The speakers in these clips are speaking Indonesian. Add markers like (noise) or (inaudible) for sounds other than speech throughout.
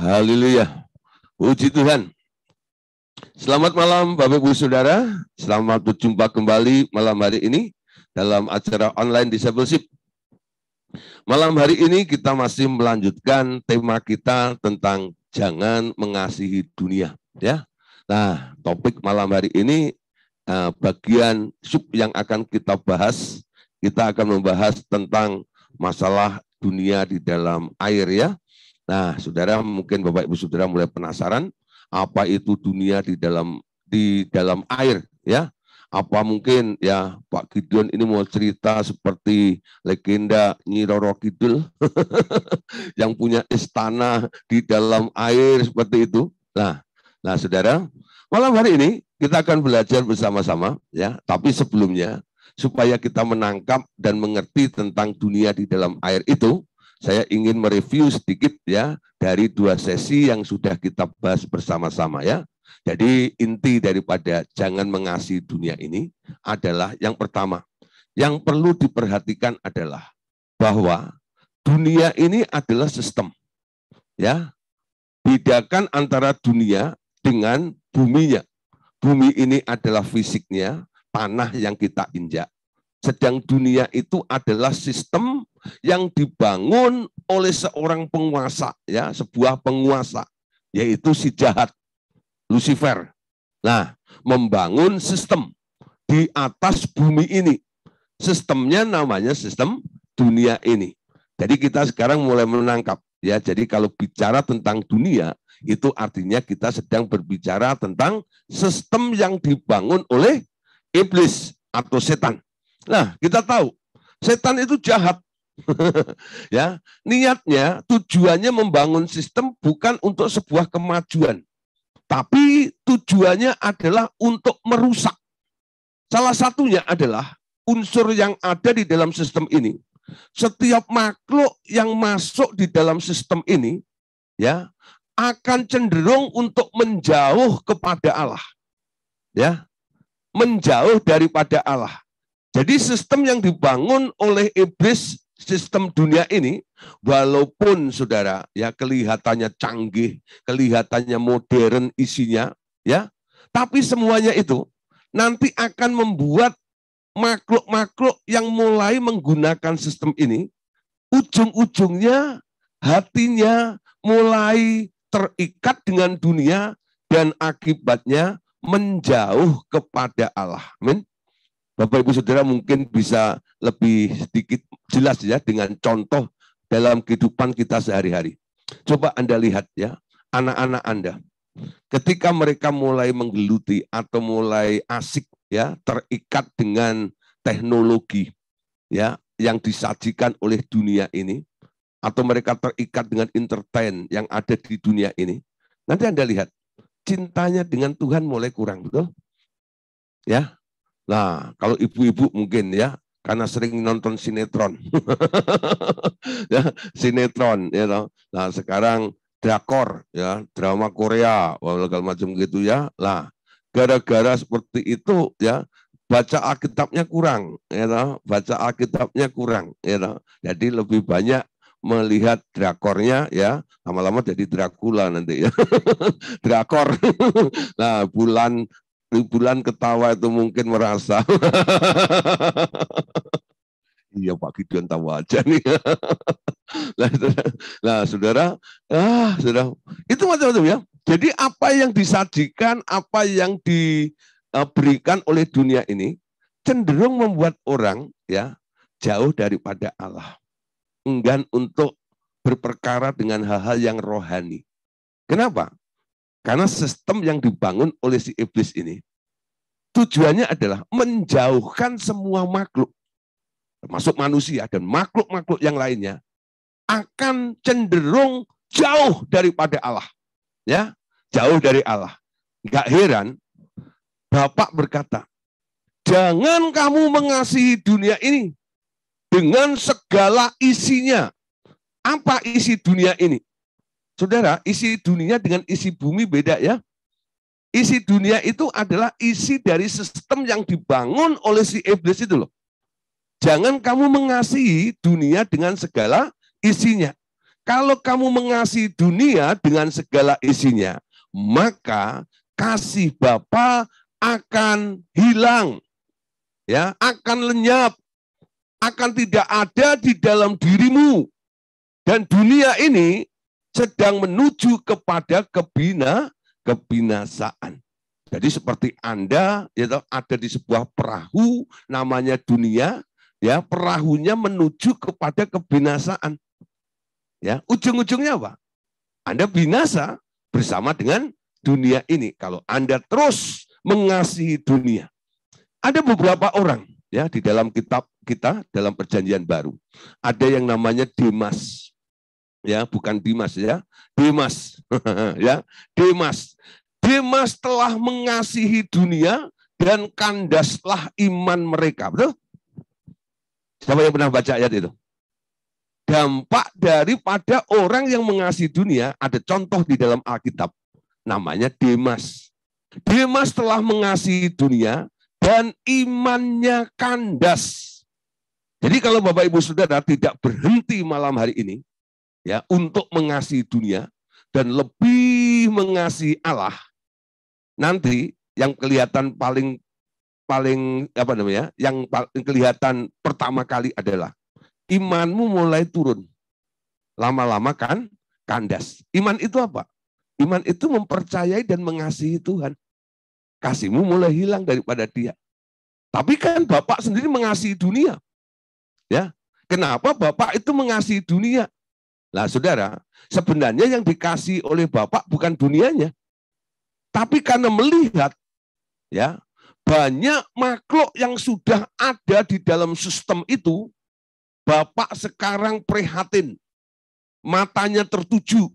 Haleluya. Puji Tuhan. Selamat malam Bapak Ibu Saudara. Selamat berjumpa kembali malam hari ini dalam acara online discipleship. Malam hari ini kita masih melanjutkan tema kita tentang jangan mengasihi dunia, ya. Nah, topik malam hari ini eh, bagian sub yang akan kita bahas, kita akan membahas tentang masalah dunia di dalam air ya Nah, saudara mungkin Bapak Ibu saudara mulai penasaran apa itu dunia di dalam di dalam air ya. Apa mungkin ya Pak Gideon ini mau cerita seperti legenda Nyi Roro Kidul (laughs) yang punya istana di dalam air seperti itu. Nah, nah saudara, malam hari ini kita akan belajar bersama-sama ya, tapi sebelumnya supaya kita menangkap dan mengerti tentang dunia di dalam air itu, saya ingin mereview sedikit ya dari dua sesi yang sudah kita bahas bersama-sama ya. Jadi inti daripada jangan mengasihi dunia ini adalah yang pertama, yang perlu diperhatikan adalah bahwa dunia ini adalah sistem. Ya. Bedakan antara dunia dengan buminya. Bumi ini adalah fisiknya, tanah yang kita injak. Sedang dunia itu adalah sistem yang dibangun oleh seorang penguasa ya, sebuah penguasa yaitu si jahat Lucifer. Nah, membangun sistem di atas bumi ini. Sistemnya namanya sistem dunia ini. Jadi kita sekarang mulai menangkap ya. Jadi kalau bicara tentang dunia itu artinya kita sedang berbicara tentang sistem yang dibangun oleh iblis atau setan. Nah, kita tahu setan itu jahat (laughs) ya, niatnya, tujuannya membangun sistem bukan untuk sebuah kemajuan, tapi tujuannya adalah untuk merusak. Salah satunya adalah unsur yang ada di dalam sistem ini. Setiap makhluk yang masuk di dalam sistem ini ya akan cenderung untuk menjauh kepada Allah. Ya. Menjauh daripada Allah. Jadi sistem yang dibangun oleh iblis sistem dunia ini walaupun saudara ya kelihatannya canggih, kelihatannya modern isinya ya, tapi semuanya itu nanti akan membuat makhluk-makhluk yang mulai menggunakan sistem ini ujung-ujungnya hatinya mulai terikat dengan dunia dan akibatnya menjauh kepada Allah. Amin. Bapak Ibu Saudara mungkin bisa lebih sedikit jelas ya dengan contoh dalam kehidupan kita sehari-hari. Coba Anda lihat ya, anak-anak Anda. Ketika mereka mulai menggeluti atau mulai asik ya, terikat dengan teknologi ya yang disajikan oleh dunia ini atau mereka terikat dengan entertain yang ada di dunia ini. Nanti Anda lihat cintanya dengan Tuhan mulai kurang, betul? Ya, Nah, kalau ibu-ibu mungkin ya, karena sering nonton sinetron. (laughs) ya, sinetron ya you know. Nah, sekarang drakor ya, drama Korea, walaupun macam gitu ya. Lah, gara-gara seperti itu ya, baca Alkitabnya kurang, ya you know. baca Alkitabnya kurang, ya you know. Jadi lebih banyak melihat drakornya ya lama-lama jadi Dracula nanti ya (laughs) drakor (laughs) nah bulan bulan ketawa itu mungkin merasa. (laughs) iya Pak Gideon tahu aja nih. nah, (laughs) nah, saudara, ah, saudara, itu macam-macam ya. Jadi apa yang disajikan, apa yang diberikan oleh dunia ini cenderung membuat orang ya jauh daripada Allah, enggan untuk berperkara dengan hal-hal yang rohani. Kenapa? Karena sistem yang dibangun oleh si iblis ini tujuannya adalah menjauhkan semua makhluk termasuk manusia dan makhluk-makhluk yang lainnya akan cenderung jauh daripada Allah. Ya, jauh dari Allah. Enggak heran Bapak berkata, "Jangan kamu mengasihi dunia ini dengan segala isinya." Apa isi dunia ini? Saudara, isi dunia dengan isi bumi beda ya. Isi dunia itu adalah isi dari sistem yang dibangun oleh si iblis itu loh. Jangan kamu mengasihi dunia dengan segala isinya. Kalau kamu mengasihi dunia dengan segala isinya, maka kasih Bapa akan hilang. Ya, akan lenyap, akan tidak ada di dalam dirimu. Dan dunia ini sedang menuju kepada kebina kebinasaan. Jadi seperti Anda ya, ada di sebuah perahu namanya dunia, ya perahunya menuju kepada kebinasaan. Ya, ujung-ujungnya apa? Anda binasa bersama dengan dunia ini kalau Anda terus mengasihi dunia. Ada beberapa orang ya di dalam kitab kita dalam perjanjian baru. Ada yang namanya Dimas ya bukan Dimas ya Dimas (laughs) ya Dimas Dimas telah mengasihi dunia dan kandaslah iman mereka betul siapa yang pernah baca ayat itu dampak daripada orang yang mengasihi dunia ada contoh di dalam Alkitab namanya Dimas Dimas telah mengasihi dunia dan imannya kandas jadi kalau Bapak Ibu Saudara tidak berhenti malam hari ini ya untuk mengasihi dunia dan lebih mengasihi Allah nanti yang kelihatan paling paling apa namanya yang paling kelihatan pertama kali adalah imanmu mulai turun lama-lama kan kandas iman itu apa iman itu mempercayai dan mengasihi Tuhan kasihmu mulai hilang daripada dia tapi kan bapak sendiri mengasihi dunia ya kenapa bapak itu mengasihi dunia Nah, saudara, sebenarnya yang dikasih oleh Bapak bukan dunianya. Tapi karena melihat ya banyak makhluk yang sudah ada di dalam sistem itu, Bapak sekarang prihatin. Matanya tertuju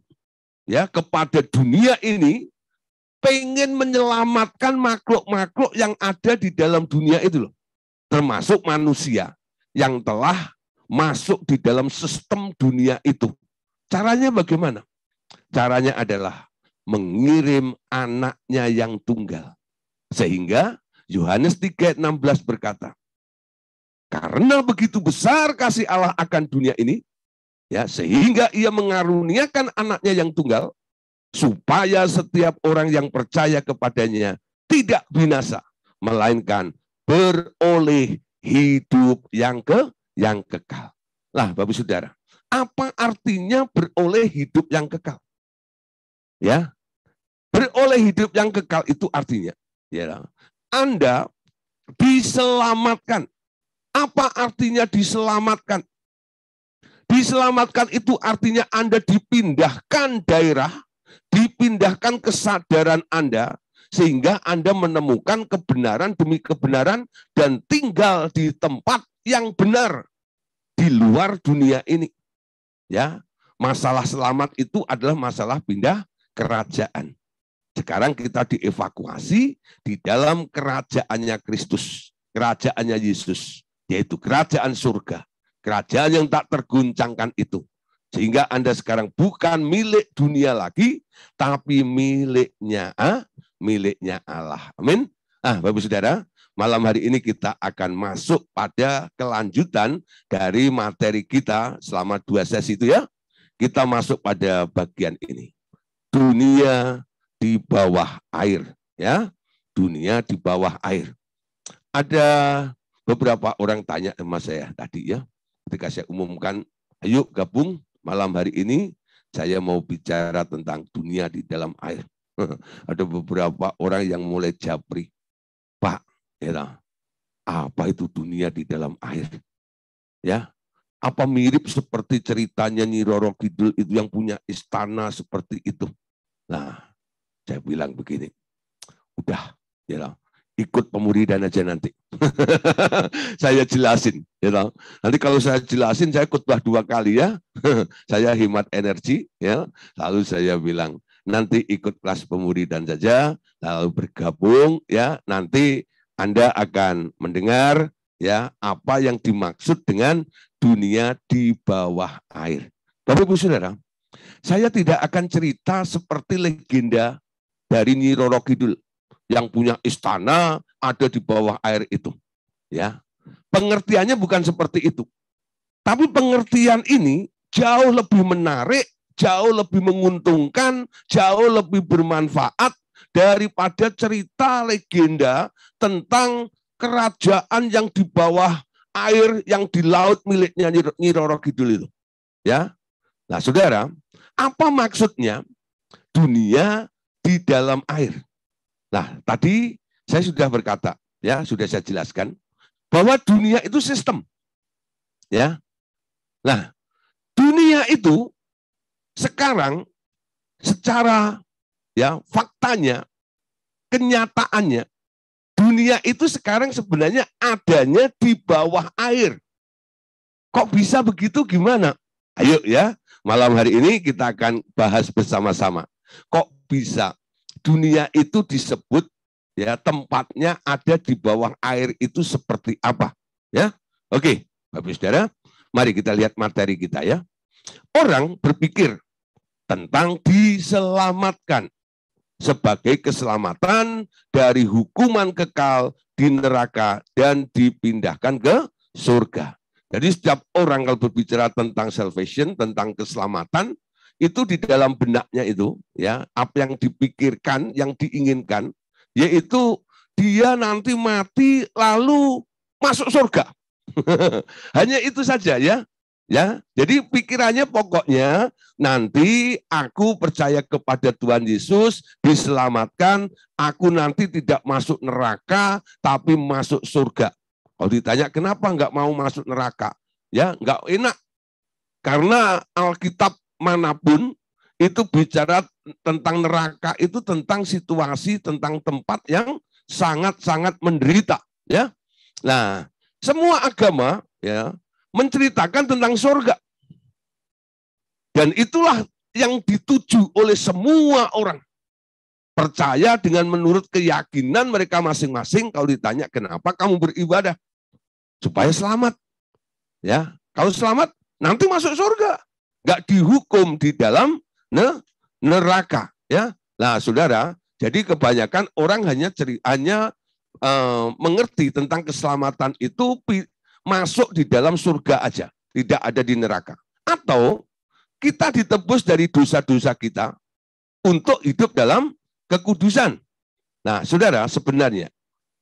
ya kepada dunia ini pengen menyelamatkan makhluk-makhluk yang ada di dalam dunia itu loh. Termasuk manusia yang telah masuk di dalam sistem dunia itu. Caranya bagaimana? Caranya adalah mengirim anaknya yang tunggal. Sehingga Yohanes 3:16 berkata, karena begitu besar kasih Allah akan dunia ini, ya sehingga ia mengaruniakan anaknya yang tunggal supaya setiap orang yang percaya kepadanya tidak binasa melainkan beroleh hidup yang ke yang kekal. Lah Bapak Saudara, apa artinya beroleh hidup yang kekal? Ya. Beroleh hidup yang kekal itu artinya ya. Anda diselamatkan. Apa artinya diselamatkan? Diselamatkan itu artinya Anda dipindahkan daerah, dipindahkan kesadaran Anda, sehingga Anda menemukan kebenaran demi kebenaran dan tinggal di tempat yang benar di luar dunia ini. Ya, masalah selamat itu adalah masalah pindah kerajaan. Sekarang kita dievakuasi di dalam kerajaannya Kristus, kerajaannya Yesus, yaitu kerajaan surga, kerajaan yang tak terguncangkan itu. Sehingga Anda sekarang bukan milik dunia lagi, tapi miliknya, ah, miliknya Allah. Amin. Ah, Bapak Saudara, Malam hari ini kita akan masuk pada kelanjutan dari materi kita selama dua sesi itu ya. Kita masuk pada bagian ini. Dunia di bawah air ya. Dunia di bawah air. Ada beberapa orang tanya sama saya tadi ya. Ketika saya umumkan, ayo gabung malam hari ini saya mau bicara tentang dunia di dalam air. (laughs) Ada beberapa orang yang mulai japri. Ya, apa itu dunia di dalam air? Ya, apa mirip seperti ceritanya Nyi Roro Kidul itu yang punya istana seperti itu? Nah, saya bilang begini, udah, ya ikut pemuridan aja nanti. (laughs) saya jelasin, ya Nanti kalau saya jelasin, saya kutbah dua kali ya. (laughs) saya hemat energi, ya. Lalu saya bilang, nanti ikut kelas pemuridan saja, lalu bergabung, ya. Nanti anda akan mendengar ya apa yang dimaksud dengan dunia di bawah air. Bapak Ibu Saudara, saya tidak akan cerita seperti legenda dari Nyi Roro Kidul yang punya istana ada di bawah air itu. Ya. Pengertiannya bukan seperti itu. Tapi pengertian ini jauh lebih menarik, jauh lebih menguntungkan, jauh lebih bermanfaat daripada cerita legenda tentang kerajaan yang di bawah air yang di laut miliknya Nyi Roro Kidul itu. Ya. Nah, Saudara, apa maksudnya dunia di dalam air? Nah, tadi saya sudah berkata, ya, sudah saya jelaskan bahwa dunia itu sistem. Ya. Nah, dunia itu sekarang secara ya faktanya, kenyataannya, dunia itu sekarang sebenarnya adanya di bawah air. Kok bisa begitu gimana? Ayo ya, malam hari ini kita akan bahas bersama-sama. Kok bisa dunia itu disebut ya tempatnya ada di bawah air itu seperti apa? Ya. Oke, Bapak Saudara, mari kita lihat materi kita ya. Orang berpikir tentang diselamatkan sebagai keselamatan dari hukuman kekal di neraka dan dipindahkan ke surga. Jadi setiap orang kalau berbicara tentang salvation, tentang keselamatan, itu di dalam benaknya itu ya apa yang dipikirkan yang diinginkan yaitu dia nanti mati lalu masuk surga (laughs) hanya itu saja ya Ya, jadi pikirannya pokoknya nanti aku percaya kepada Tuhan Yesus diselamatkan, aku nanti tidak masuk neraka tapi masuk surga. Kalau ditanya kenapa nggak mau masuk neraka, ya nggak enak karena Alkitab manapun itu bicara tentang neraka itu tentang situasi tentang tempat yang sangat-sangat menderita, ya. Nah, semua agama ya menceritakan tentang surga Dan itulah yang dituju oleh semua orang. Percaya dengan menurut keyakinan mereka masing-masing kalau ditanya kenapa kamu beribadah. Supaya selamat. ya Kalau selamat, nanti masuk surga. gak dihukum di dalam neraka. ya Nah, saudara, jadi kebanyakan orang hanya ceri, hanya uh, mengerti tentang keselamatan itu masuk di dalam surga aja, tidak ada di neraka. Atau kita ditebus dari dosa-dosa kita untuk hidup dalam kekudusan. Nah, saudara, sebenarnya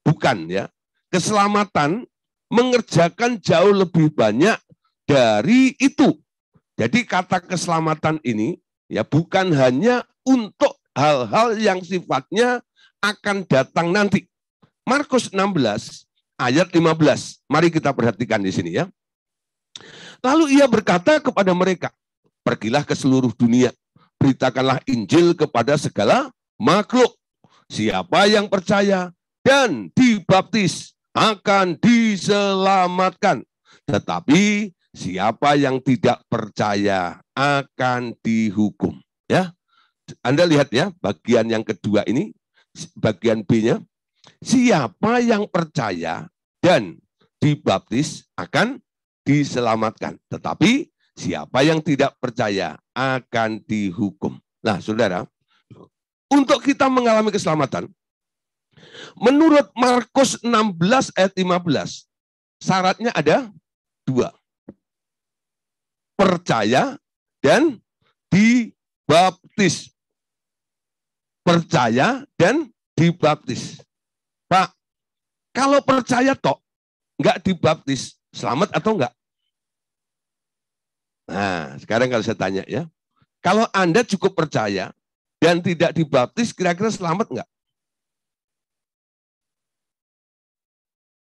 bukan ya. Keselamatan mengerjakan jauh lebih banyak dari itu. Jadi kata keselamatan ini ya bukan hanya untuk hal-hal yang sifatnya akan datang nanti. Markus 16 ayat 15. Mari kita perhatikan di sini ya. Lalu ia berkata kepada mereka, pergilah ke seluruh dunia, beritakanlah Injil kepada segala makhluk. Siapa yang percaya dan dibaptis akan diselamatkan. Tetapi siapa yang tidak percaya akan dihukum. Ya, Anda lihat ya, bagian yang kedua ini, bagian B-nya, Siapa yang percaya dan dibaptis akan diselamatkan. Tetapi siapa yang tidak percaya akan dihukum. Nah, Saudara, untuk kita mengalami keselamatan, menurut Markus 16 ayat 15, syaratnya ada dua. Percaya dan dibaptis. Percaya dan dibaptis. Pak, kalau percaya tok, nggak dibaptis, selamat atau enggak? Nah, sekarang kalau saya tanya ya, kalau Anda cukup percaya dan tidak dibaptis, kira-kira selamat enggak?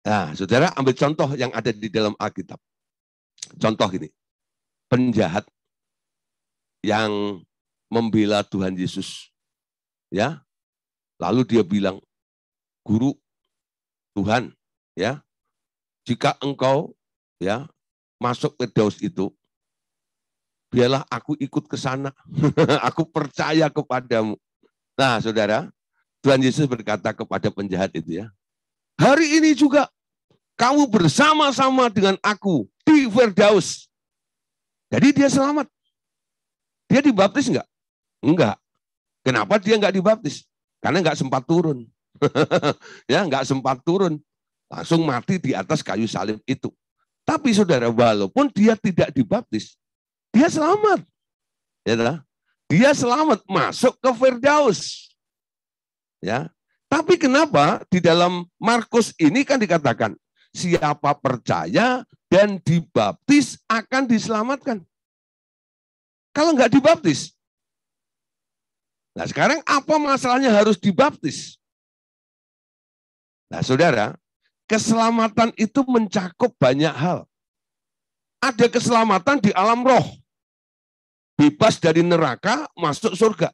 Nah, saudara ambil contoh yang ada di dalam Alkitab. Contoh ini, penjahat yang membela Tuhan Yesus. Ya, lalu dia bilang, guru Tuhan ya jika engkau ya masuk ke daus itu biarlah aku ikut ke sana (laughs) aku percaya kepadamu nah saudara Tuhan Yesus berkata kepada penjahat itu ya hari ini juga kamu bersama-sama dengan aku di Firdaus jadi dia selamat dia dibaptis enggak enggak kenapa dia enggak dibaptis karena enggak sempat turun (laughs) ya nggak sempat turun, langsung mati di atas kayu salib itu. Tapi saudara, walaupun dia tidak dibaptis, dia selamat. Ya, dia selamat masuk ke Firdaus. Ya, tapi kenapa di dalam Markus ini kan dikatakan siapa percaya dan dibaptis akan diselamatkan. Kalau nggak dibaptis, nah sekarang apa masalahnya harus dibaptis? Nah, saudara, keselamatan itu mencakup banyak hal. Ada keselamatan di alam roh. Bebas dari neraka, masuk surga.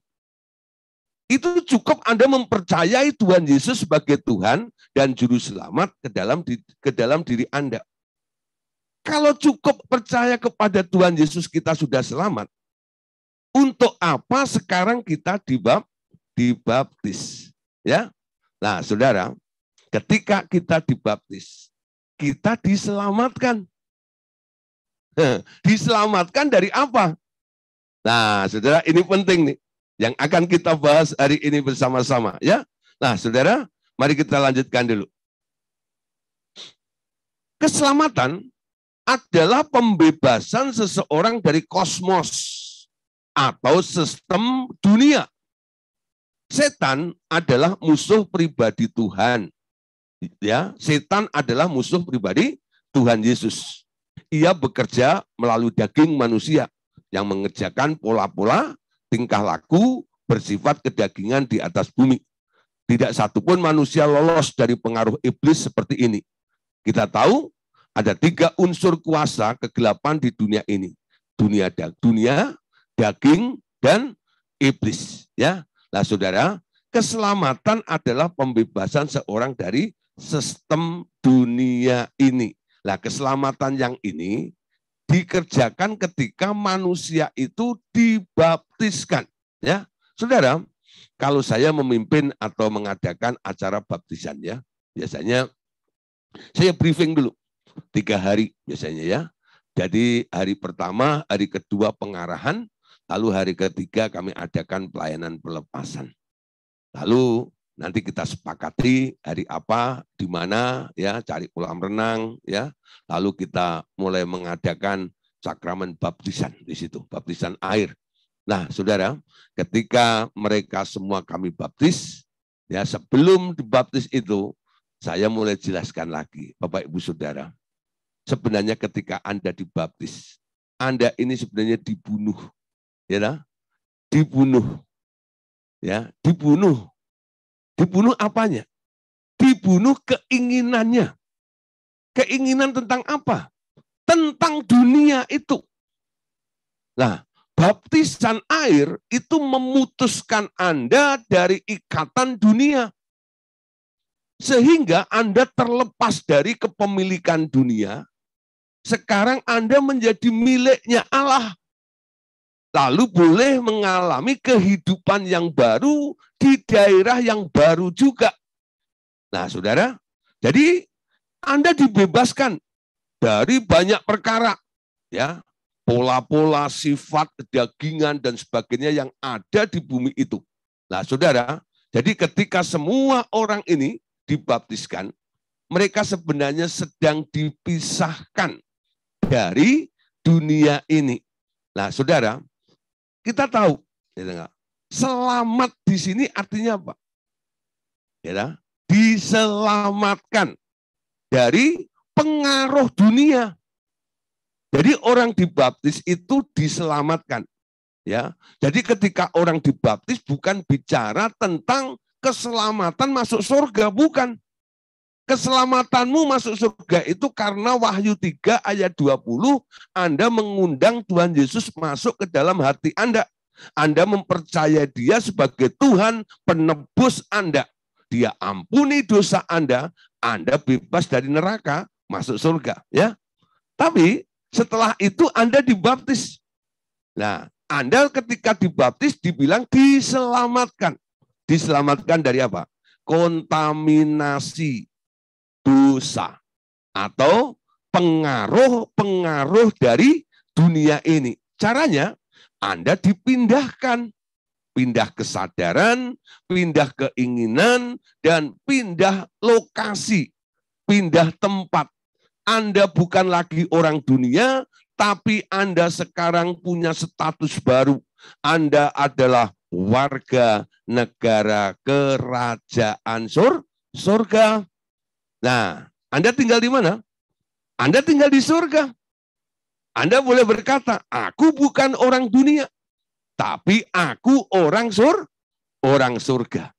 Itu cukup Anda mempercayai Tuhan Yesus sebagai Tuhan dan Juru Selamat ke dalam, di ke dalam diri Anda. Kalau cukup percaya kepada Tuhan Yesus kita sudah selamat, untuk apa sekarang kita dibaptis? Ya, Nah, saudara, Ketika kita dibaptis, kita diselamatkan. Diselamatkan dari apa? Nah, saudara, ini penting nih yang akan kita bahas hari ini bersama-sama ya. Nah, saudara, mari kita lanjutkan dulu. Keselamatan adalah pembebasan seseorang dari kosmos atau sistem dunia. Setan adalah musuh pribadi Tuhan. Ya, setan adalah musuh pribadi Tuhan Yesus. Ia bekerja melalui daging manusia yang mengerjakan pola-pola tingkah laku bersifat kedagingan di atas bumi. Tidak satupun manusia lolos dari pengaruh iblis seperti ini. Kita tahu ada tiga unsur kuasa kegelapan di dunia ini. Dunia dunia daging dan iblis, ya. Nah, Saudara, keselamatan adalah pembebasan seorang dari sistem dunia ini. Nah, keselamatan yang ini dikerjakan ketika manusia itu dibaptiskan, ya. Saudara, kalau saya memimpin atau mengadakan acara baptisan ya, biasanya saya briefing dulu tiga hari biasanya ya. Jadi hari pertama, hari kedua pengarahan, lalu hari ketiga kami adakan pelayanan pelepasan. Lalu Nanti kita sepakati hari apa, di mana, ya cari kolam renang, ya. Lalu kita mulai mengadakan sakramen baptisan di situ, baptisan air. Nah, saudara, ketika mereka semua kami baptis, ya sebelum dibaptis itu, saya mulai jelaskan lagi, Bapak Ibu Saudara. Sebenarnya ketika Anda dibaptis, Anda ini sebenarnya dibunuh, ya, dibunuh, ya, dibunuh Dibunuh apanya? Dibunuh keinginannya. Keinginan tentang apa? Tentang dunia itu. Nah, baptisan air itu memutuskan Anda dari ikatan dunia. Sehingga Anda terlepas dari kepemilikan dunia. Sekarang Anda menjadi miliknya Allah lalu boleh mengalami kehidupan yang baru di daerah yang baru juga. Nah, saudara, jadi Anda dibebaskan dari banyak perkara, ya pola-pola, sifat, dagingan, dan sebagainya yang ada di bumi itu. Nah, saudara, jadi ketika semua orang ini dibaptiskan, mereka sebenarnya sedang dipisahkan dari dunia ini. Nah, saudara, kita tahu, selamat di sini artinya apa? Ya, diselamatkan dari pengaruh dunia. Jadi orang dibaptis itu diselamatkan. Ya. Jadi ketika orang dibaptis bukan bicara tentang keselamatan masuk surga, bukan keselamatanmu masuk surga itu karena Wahyu 3 ayat 20 Anda mengundang Tuhan Yesus masuk ke dalam hati Anda. Anda mempercaya dia sebagai Tuhan penebus Anda. Dia ampuni dosa Anda, Anda bebas dari neraka, masuk surga, ya. Tapi setelah itu Anda dibaptis. Nah, Anda ketika dibaptis dibilang diselamatkan. Diselamatkan dari apa? Kontaminasi dosa atau pengaruh-pengaruh dari dunia ini. Caranya Anda dipindahkan pindah kesadaran, pindah keinginan dan pindah lokasi, pindah tempat. Anda bukan lagi orang dunia, tapi Anda sekarang punya status baru. Anda adalah warga negara kerajaan sur, surga. Nah, Anda tinggal di mana? Anda tinggal di surga. Anda boleh berkata, aku bukan orang dunia, tapi aku orang sur, orang surga.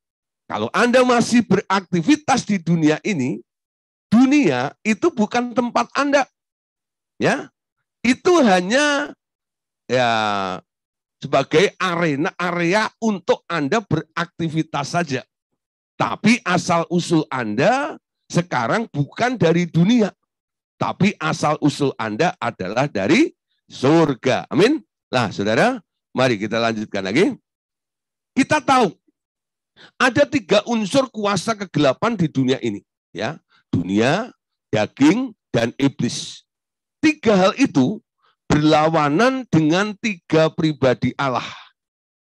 Kalau Anda masih beraktivitas di dunia ini, dunia itu bukan tempat Anda. Ya. Itu hanya ya sebagai arena area untuk Anda beraktivitas saja. Tapi asal usul Anda sekarang bukan dari dunia, tapi asal usul Anda adalah dari surga. Amin. Nah, saudara, mari kita lanjutkan lagi. Kita tahu ada tiga unsur kuasa kegelapan di dunia ini, ya. Dunia, daging, dan iblis. Tiga hal itu berlawanan dengan tiga pribadi Allah.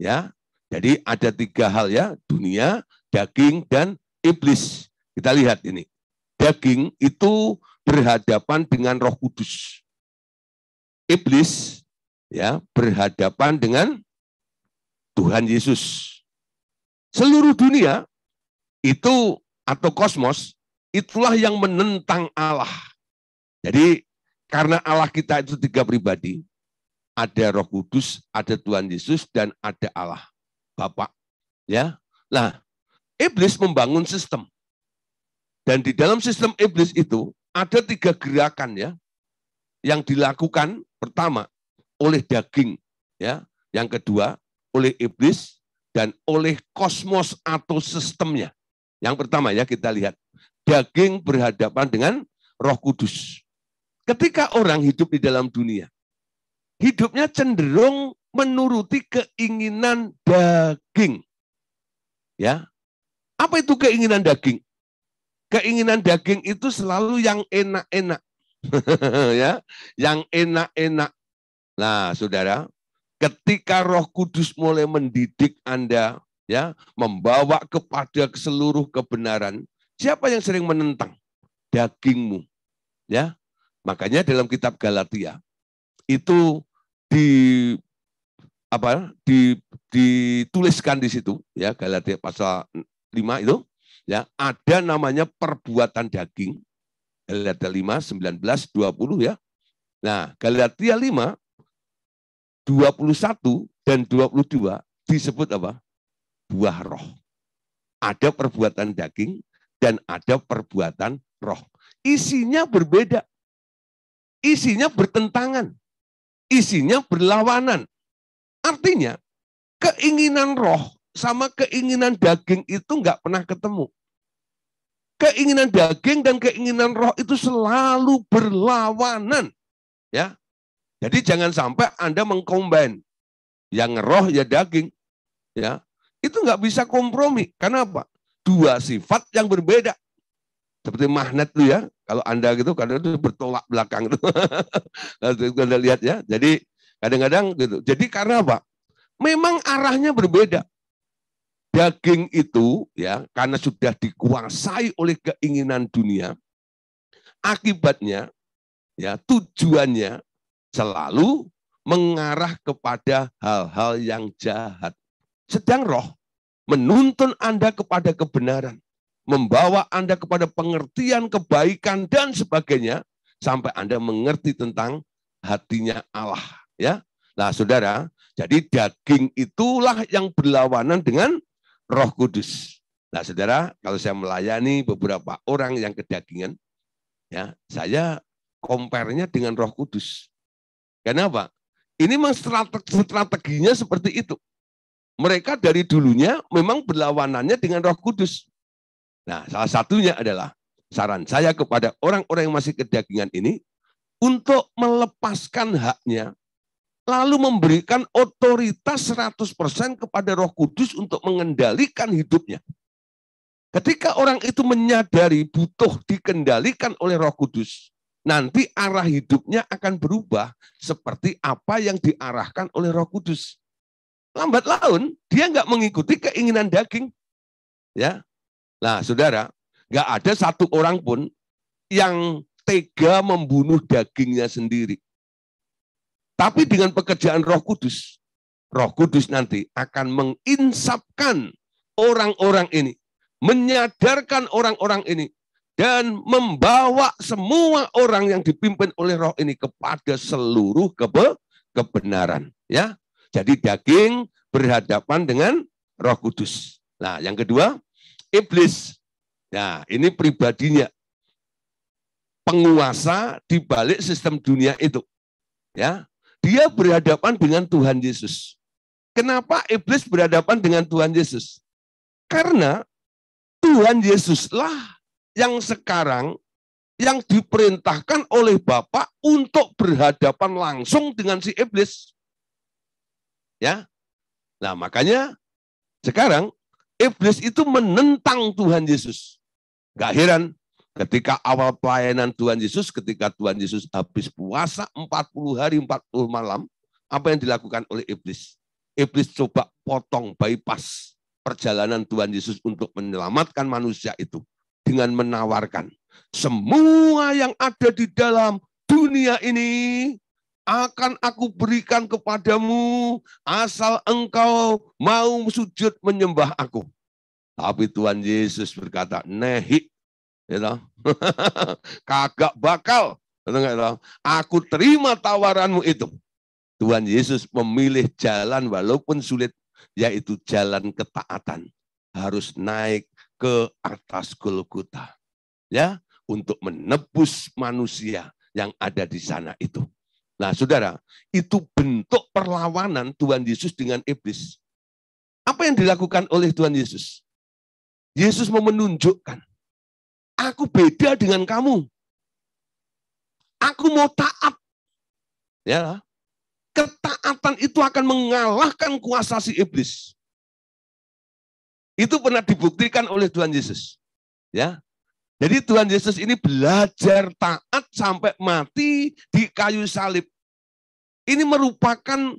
Ya. Jadi ada tiga hal ya, dunia, daging, dan iblis. Kita lihat ini. Daging itu berhadapan dengan Roh Kudus. Iblis ya berhadapan dengan Tuhan Yesus. Seluruh dunia itu atau kosmos itulah yang menentang Allah. Jadi karena Allah kita itu tiga pribadi, ada Roh Kudus, ada Tuhan Yesus dan ada Allah bapak Ya. Nah, iblis membangun sistem. Dan di dalam sistem iblis itu ada tiga gerakan ya yang dilakukan pertama oleh daging ya, yang kedua oleh iblis dan oleh kosmos atau sistemnya. Yang pertama ya kita lihat daging berhadapan dengan Roh Kudus. Ketika orang hidup di dalam dunia, hidupnya cenderung menuruti keinginan daging. Ya. Apa itu keinginan daging? keinginan daging itu selalu yang enak-enak. (laughs) ya, yang enak-enak. Nah, Saudara, ketika Roh Kudus mulai mendidik Anda, ya, membawa kepada seluruh kebenaran, siapa yang sering menentang? Dagingmu. Ya. Makanya dalam kitab Galatia itu di apa di dituliskan di situ ya Galatia pasal 5 itu Ya, ada namanya perbuatan daging. Galatia 5, 19, 20 ya. Nah, Galatia 5, 21 dan 22 disebut apa? Buah roh. Ada perbuatan daging dan ada perbuatan roh. Isinya berbeda. Isinya bertentangan. Isinya berlawanan. Artinya, keinginan roh sama keinginan daging itu nggak pernah ketemu. Keinginan daging dan keinginan roh itu selalu berlawanan. Ya. Jadi jangan sampai Anda mengkombin yang roh ya daging. Ya. Itu nggak bisa kompromi. Karena apa? Dua sifat yang berbeda. Seperti magnet tuh ya. Kalau Anda gitu kadang itu bertolak belakang (laughs) Itu. Anda lihat ya. Jadi kadang-kadang gitu. Jadi karena apa? Memang arahnya berbeda daging itu ya karena sudah dikuasai oleh keinginan dunia akibatnya ya tujuannya selalu mengarah kepada hal-hal yang jahat sedang roh menuntun Anda kepada kebenaran membawa Anda kepada pengertian kebaikan dan sebagainya sampai Anda mengerti tentang hatinya Allah ya nah saudara jadi daging itulah yang berlawanan dengan Roh Kudus. Nah, Saudara, kalau saya melayani beberapa orang yang kedagingan, ya, saya compare-nya dengan Roh Kudus. Kenapa? Ini memang strateginya seperti itu. Mereka dari dulunya memang berlawanannya dengan Roh Kudus. Nah, salah satunya adalah saran saya kepada orang-orang yang masih kedagingan ini untuk melepaskan haknya lalu memberikan otoritas 100% kepada Roh Kudus untuk mengendalikan hidupnya. Ketika orang itu menyadari butuh dikendalikan oleh Roh Kudus, nanti arah hidupnya akan berubah seperti apa yang diarahkan oleh Roh Kudus. Lambat laun dia nggak mengikuti keinginan daging, ya. Nah, saudara, nggak ada satu orang pun yang tega membunuh dagingnya sendiri. Tapi dengan pekerjaan Roh Kudus, Roh Kudus nanti akan menginsapkan orang-orang ini, menyadarkan orang-orang ini, dan membawa semua orang yang dipimpin oleh Roh ini kepada seluruh kebe kebenaran. Ya, jadi daging berhadapan dengan Roh Kudus. Nah, yang kedua, iblis. Nah, ini pribadinya penguasa di balik sistem dunia itu. Ya, dia berhadapan dengan Tuhan Yesus. Kenapa iblis berhadapan dengan Tuhan Yesus? Karena Tuhan Yesuslah yang sekarang yang diperintahkan oleh Bapak untuk berhadapan langsung dengan si iblis. Ya. Nah, makanya sekarang iblis itu menentang Tuhan Yesus. Gak heran Ketika awal pelayanan Tuhan Yesus, ketika Tuhan Yesus habis puasa 40 hari 40 malam, apa yang dilakukan oleh iblis? Iblis coba potong bypass perjalanan Tuhan Yesus untuk menyelamatkan manusia itu dengan menawarkan semua yang ada di dalam dunia ini akan aku berikan kepadamu asal engkau mau sujud menyembah aku. Tapi Tuhan Yesus berkata, nehi Ya (laughs) Kagak bakal. Aku terima tawaranmu itu. Tuhan Yesus memilih jalan walaupun sulit, yaitu jalan ketaatan. Harus naik ke atas Golgota. Ya, untuk menebus manusia yang ada di sana itu. Nah, saudara, itu bentuk perlawanan Tuhan Yesus dengan iblis. Apa yang dilakukan oleh Tuhan Yesus? Yesus mau menunjukkan Aku beda dengan kamu. Aku mau taat. Ya. Ketaatan itu akan mengalahkan kuasa si iblis. Itu pernah dibuktikan oleh Tuhan Yesus. Ya. Jadi Tuhan Yesus ini belajar taat sampai mati di kayu salib. Ini merupakan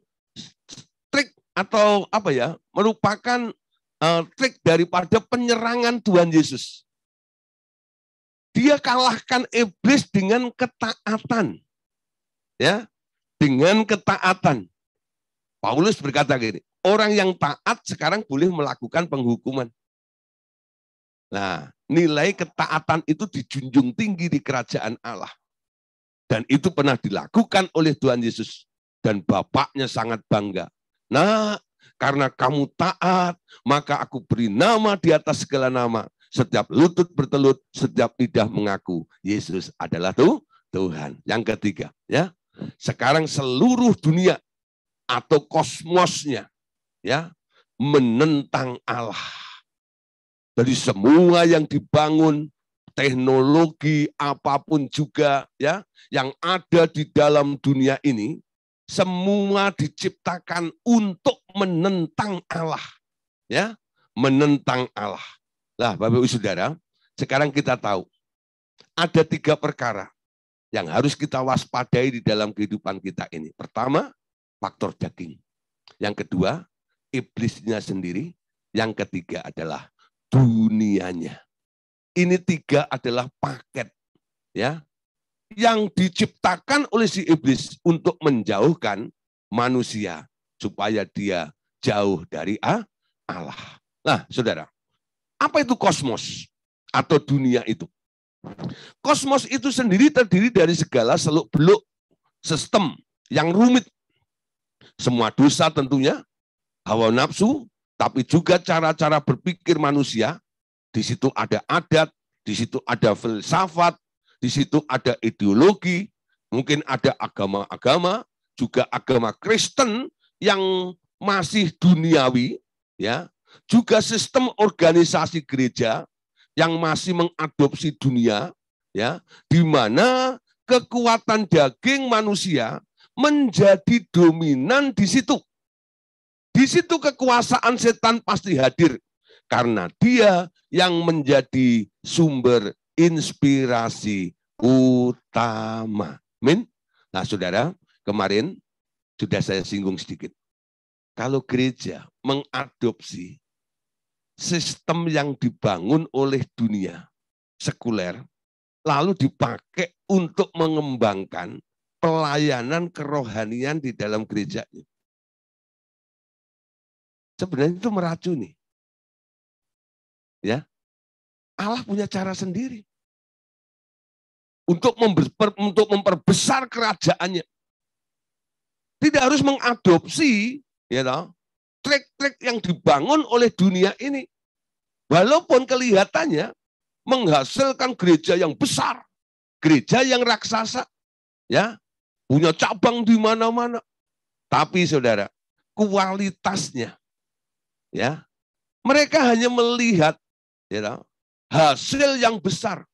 trik atau apa ya? Merupakan uh, trik daripada penyerangan Tuhan Yesus. Dia kalahkan iblis dengan ketaatan. Ya, dengan ketaatan. Paulus berkata gini, orang yang taat sekarang boleh melakukan penghukuman. Nah, nilai ketaatan itu dijunjung tinggi di kerajaan Allah. Dan itu pernah dilakukan oleh Tuhan Yesus. Dan Bapaknya sangat bangga. Nah, karena kamu taat, maka aku beri nama di atas segala nama setiap lutut bertelut, setiap lidah mengaku Yesus adalah tuh Tuhan. Yang ketiga, ya. Sekarang seluruh dunia atau kosmosnya ya menentang Allah. Dari semua yang dibangun teknologi apapun juga ya yang ada di dalam dunia ini semua diciptakan untuk menentang Allah ya menentang Allah Nah, Bapak Ibu Saudara, sekarang kita tahu ada tiga perkara yang harus kita waspadai di dalam kehidupan kita ini. Pertama, faktor daging. Yang kedua, iblisnya sendiri. Yang ketiga adalah dunianya. Ini tiga adalah paket ya yang diciptakan oleh si iblis untuk menjauhkan manusia supaya dia jauh dari Allah. Nah, Saudara, apa itu kosmos atau dunia itu? Kosmos itu sendiri terdiri dari segala seluk-beluk sistem yang rumit. Semua dosa tentunya, hawa nafsu, tapi juga cara-cara berpikir manusia. Di situ ada adat, di situ ada filsafat, di situ ada ideologi, mungkin ada agama-agama, juga agama Kristen yang masih duniawi, ya juga sistem organisasi gereja yang masih mengadopsi dunia, ya, di mana kekuatan daging manusia menjadi dominan di situ. Di situ kekuasaan setan pasti hadir karena dia yang menjadi sumber inspirasi utama. Min. Nah, Saudara, kemarin sudah saya singgung sedikit. Kalau gereja mengadopsi sistem yang dibangun oleh dunia sekuler lalu dipakai untuk mengembangkan pelayanan kerohanian di dalam gerejanya. Sebenarnya itu meracuni. Ya. Allah punya cara sendiri untuk memper, untuk memperbesar kerajaannya. Tidak harus mengadopsi, ya you know, trik-trik yang dibangun oleh dunia ini. Walaupun kelihatannya menghasilkan gereja yang besar, gereja yang raksasa, ya punya cabang di mana-mana. Tapi saudara, kualitasnya, ya mereka hanya melihat ya, you know, hasil yang besar,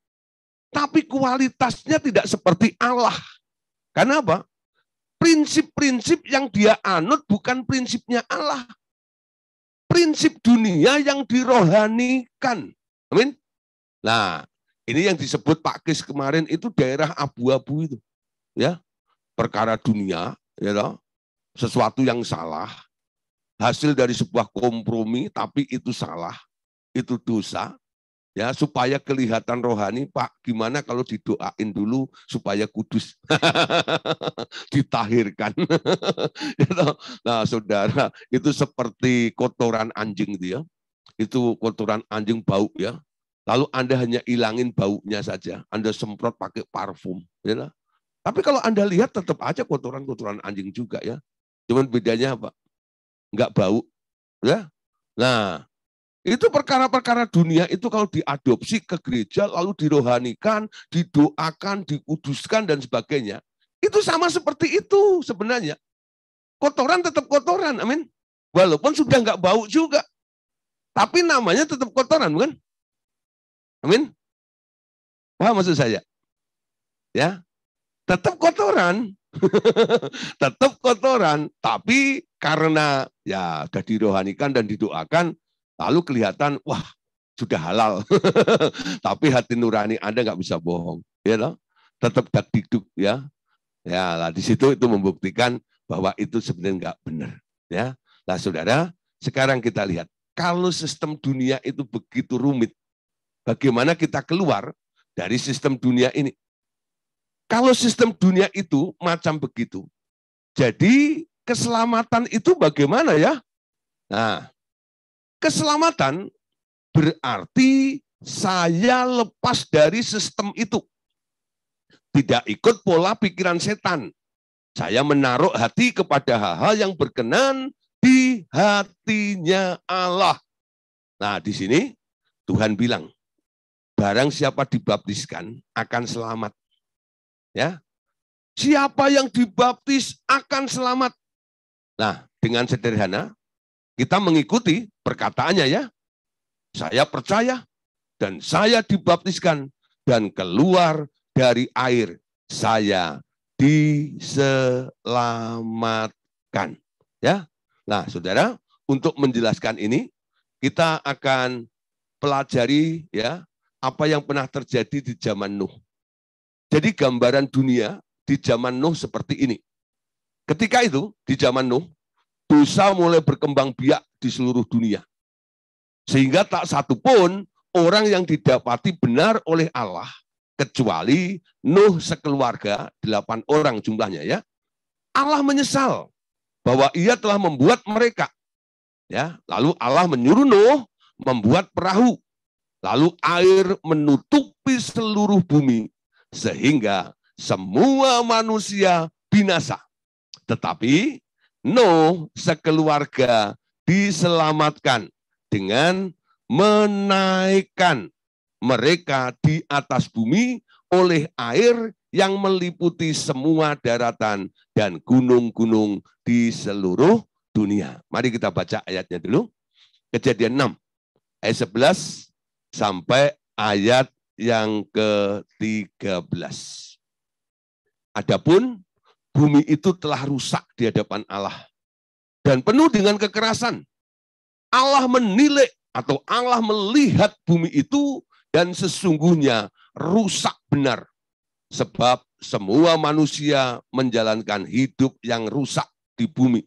tapi kualitasnya tidak seperti Allah. Karena apa? prinsip-prinsip yang dia anut bukan prinsipnya Allah. Prinsip dunia yang dirohanikan. Amin. Nah, ini yang disebut Pak Kis kemarin itu daerah abu-abu itu. Ya. Perkara dunia, ya you sesuatu yang salah, hasil dari sebuah kompromi tapi itu salah, itu dosa. Ya, supaya kelihatan rohani, Pak, gimana kalau didoain dulu supaya kudus (laughs) ditahirkan. (laughs) nah, Saudara, itu seperti kotoran anjing dia. Ya. Itu kotoran anjing bau ya. Lalu Anda hanya ilangin baunya saja. Anda semprot pakai parfum. Ya. Tapi kalau Anda lihat tetap aja kotoran-kotoran anjing juga ya. Cuman bedanya apa? nggak bau. Ya. Nah, itu perkara-perkara dunia itu kalau diadopsi ke gereja, lalu dirohanikan, didoakan, dikuduskan, dan sebagainya. Itu sama seperti itu sebenarnya. Kotoran tetap kotoran, amin. Walaupun sudah nggak bau juga. Tapi namanya tetap kotoran, bukan? Amin. Paham maksud saya? Ya, tetap kotoran. (laughs) tetap kotoran, tapi karena ya sudah dirohanikan dan didoakan, Lalu kelihatan, wah sudah halal. (laughs) Tapi hati nurani Anda nggak bisa bohong. Ya you know? Tetap tak diduk ya. Ya, lah di situ itu membuktikan bahwa itu sebenarnya nggak benar. Ya, nah saudara, sekarang kita lihat kalau sistem dunia itu begitu rumit, bagaimana kita keluar dari sistem dunia ini? Kalau sistem dunia itu macam begitu, jadi keselamatan itu bagaimana ya? Nah, Keselamatan berarti saya lepas dari sistem itu. Tidak ikut pola pikiran setan. Saya menaruh hati kepada hal-hal yang berkenan di hatinya Allah. Nah, di sini Tuhan bilang, barang siapa dibaptiskan akan selamat. Ya. Siapa yang dibaptis akan selamat. Nah, dengan sederhana kita mengikuti perkataannya ya. Saya percaya dan saya dibaptiskan dan keluar dari air. Saya diselamatkan. Ya. Nah, Saudara, untuk menjelaskan ini kita akan pelajari ya apa yang pernah terjadi di zaman Nuh. Jadi gambaran dunia di zaman Nuh seperti ini. Ketika itu di zaman Nuh dosa mulai berkembang biak di seluruh dunia. Sehingga tak satu pun orang yang didapati benar oleh Allah, kecuali Nuh sekeluarga, delapan orang jumlahnya ya. Allah menyesal bahwa ia telah membuat mereka. Ya, lalu Allah menyuruh Nuh membuat perahu. Lalu air menutupi seluruh bumi sehingga semua manusia binasa. Tetapi Nuh sekeluarga diselamatkan dengan menaikkan mereka di atas bumi oleh air yang meliputi semua daratan dan gunung-gunung di seluruh dunia. Mari kita baca ayatnya dulu. Kejadian 6 ayat 11 sampai ayat yang ke-13. Adapun Bumi itu telah rusak di hadapan Allah dan penuh dengan kekerasan. Allah menilai atau Allah melihat bumi itu dan sesungguhnya rusak benar. Sebab semua manusia menjalankan hidup yang rusak di bumi.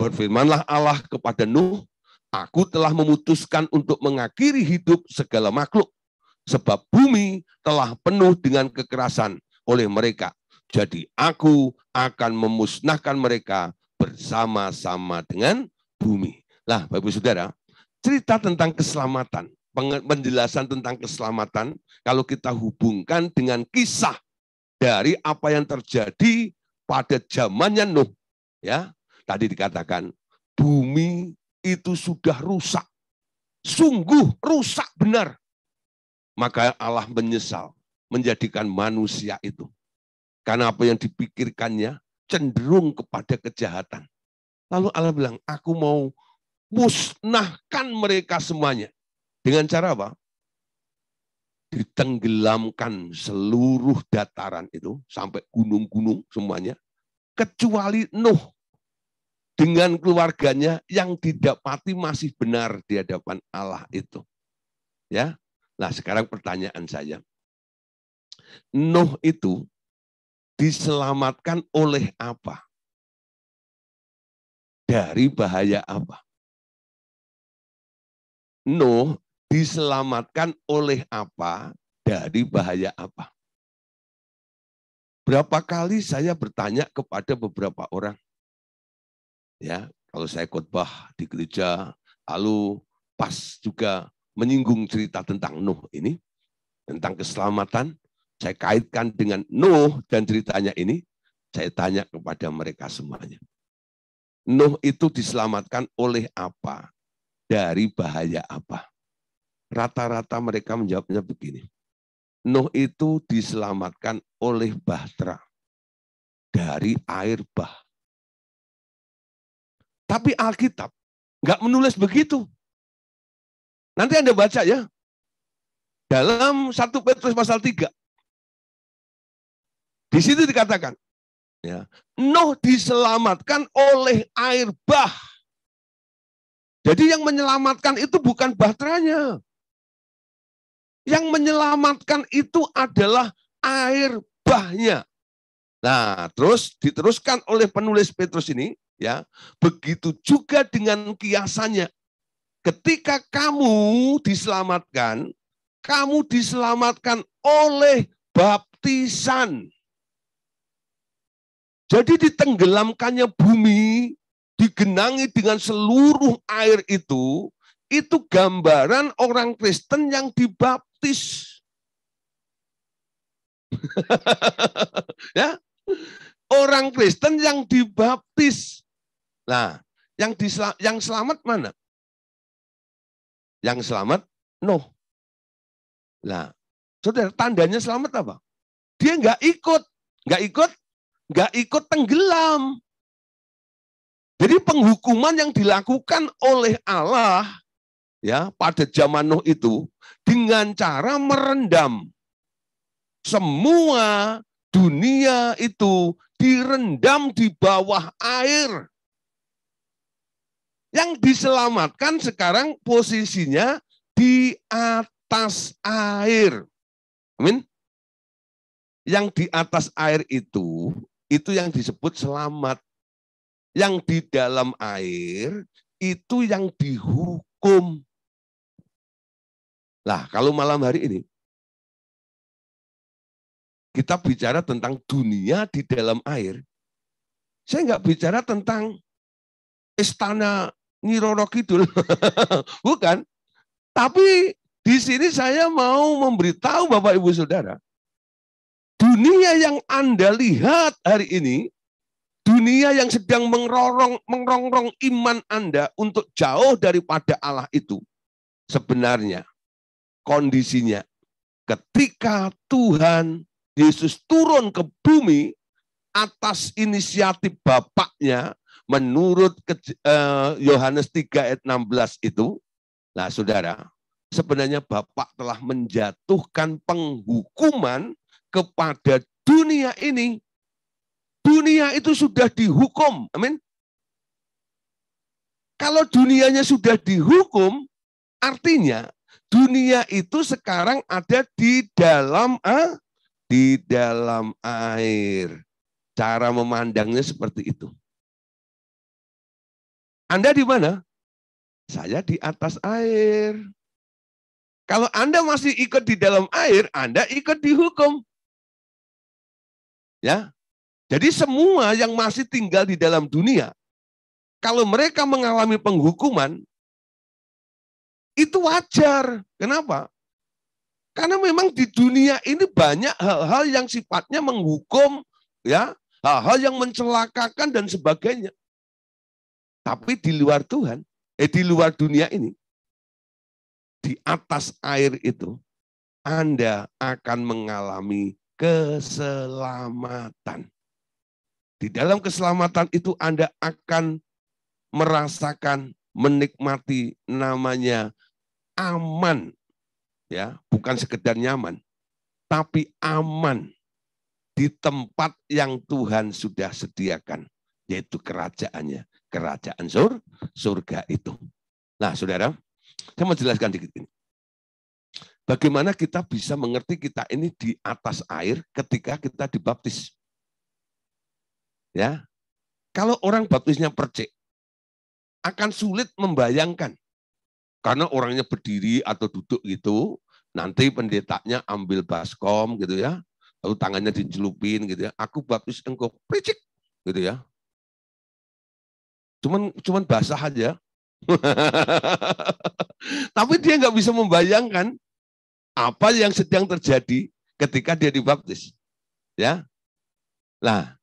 Berfirmanlah Allah kepada Nuh, Aku telah memutuskan untuk mengakhiri hidup segala makhluk, sebab bumi telah penuh dengan kekerasan oleh mereka. Jadi aku akan memusnahkan mereka bersama-sama dengan bumi. Lah, Bapak Saudara, cerita tentang keselamatan, penjelasan tentang keselamatan, kalau kita hubungkan dengan kisah dari apa yang terjadi pada zamannya Nuh. Ya, tadi dikatakan bumi itu sudah rusak. Sungguh rusak benar. Maka Allah menyesal menjadikan manusia itu karena apa yang dipikirkannya cenderung kepada kejahatan. Lalu Allah bilang, aku mau musnahkan mereka semuanya. Dengan cara apa? Ditenggelamkan seluruh dataran itu, sampai gunung-gunung semuanya, kecuali Nuh dengan keluarganya yang didapati masih benar di hadapan Allah itu. Ya. Nah, sekarang pertanyaan saya. Nuh itu diselamatkan oleh apa? Dari bahaya apa? Nuh diselamatkan oleh apa? Dari bahaya apa? Berapa kali saya bertanya kepada beberapa orang, ya kalau saya khotbah di gereja, lalu pas juga menyinggung cerita tentang Nuh ini, tentang keselamatan, saya kaitkan dengan Nuh dan ceritanya ini, saya tanya kepada mereka semuanya. Nuh itu diselamatkan oleh apa? Dari bahaya apa? Rata-rata mereka menjawabnya begini. Nuh itu diselamatkan oleh bahtera. Dari air bah. Tapi Alkitab nggak menulis begitu. Nanti Anda baca ya. Dalam 1 Petrus pasal 3, di situ dikatakan, ya, Nuh diselamatkan oleh air bah. Jadi yang menyelamatkan itu bukan bahteranya. Yang menyelamatkan itu adalah air bahnya. Nah, terus diteruskan oleh penulis Petrus ini, ya. Begitu juga dengan kiasannya. Ketika kamu diselamatkan, kamu diselamatkan oleh baptisan. Jadi ditenggelamkannya bumi, digenangi dengan seluruh air itu, itu gambaran orang Kristen yang dibaptis. (laughs) ya, orang Kristen yang dibaptis. Nah, yang disla yang selamat mana? Yang selamat Nuh. Nah, saudara tandanya selamat apa? Dia enggak ikut, enggak ikut nggak ikut tenggelam. Jadi penghukuman yang dilakukan oleh Allah ya pada zaman Nuh itu dengan cara merendam semua dunia itu direndam di bawah air. Yang diselamatkan sekarang posisinya di atas air. Amin. Yang di atas air itu itu yang disebut selamat. Yang di dalam air itu yang dihukum. lah kalau malam hari ini kita bicara tentang dunia di dalam air, saya nggak bicara tentang istana Niroro Kidul. (laughs) Bukan. Tapi di sini saya mau memberitahu Bapak Ibu Saudara, Dunia yang Anda lihat hari ini, dunia yang sedang mengrorong, mengrongrong iman Anda untuk jauh daripada Allah itu, sebenarnya kondisinya ketika Tuhan Yesus turun ke bumi atas inisiatif Bapaknya menurut eh, Yohanes 3 ayat 16 itu, nah saudara, sebenarnya Bapak telah menjatuhkan penghukuman kepada dunia ini, dunia itu sudah dihukum. Amin. Kalau dunianya sudah dihukum, artinya dunia itu sekarang ada di dalam ah, di dalam air. Cara memandangnya seperti itu. Anda di mana? Saya di atas air. Kalau Anda masih ikut di dalam air, Anda ikut dihukum. Ya. Jadi semua yang masih tinggal di dalam dunia, kalau mereka mengalami penghukuman, itu wajar. Kenapa? Karena memang di dunia ini banyak hal-hal yang sifatnya menghukum, ya, hal-hal yang mencelakakan dan sebagainya. Tapi di luar Tuhan, eh di luar dunia ini, di atas air itu, Anda akan mengalami keselamatan. Di dalam keselamatan itu Anda akan merasakan menikmati namanya aman. Ya, bukan sekedar nyaman, tapi aman di tempat yang Tuhan sudah sediakan, yaitu kerajaannya, kerajaan sur, surga itu. Nah, Saudara, saya mau jelaskan dikit ini. Bagaimana kita bisa mengerti kita ini di atas air ketika kita dibaptis? Ya, kalau orang baptisnya percik, akan sulit membayangkan karena orangnya berdiri atau duduk gitu. Nanti pendetanya ambil baskom gitu ya, lalu tangannya dicelupin gitu ya. Aku baptis engkau percik gitu ya. Cuman cuman basah aja, (laughs) Tapi dia nggak bisa membayangkan apa yang sedang terjadi ketika dia dibaptis. Ya. lah,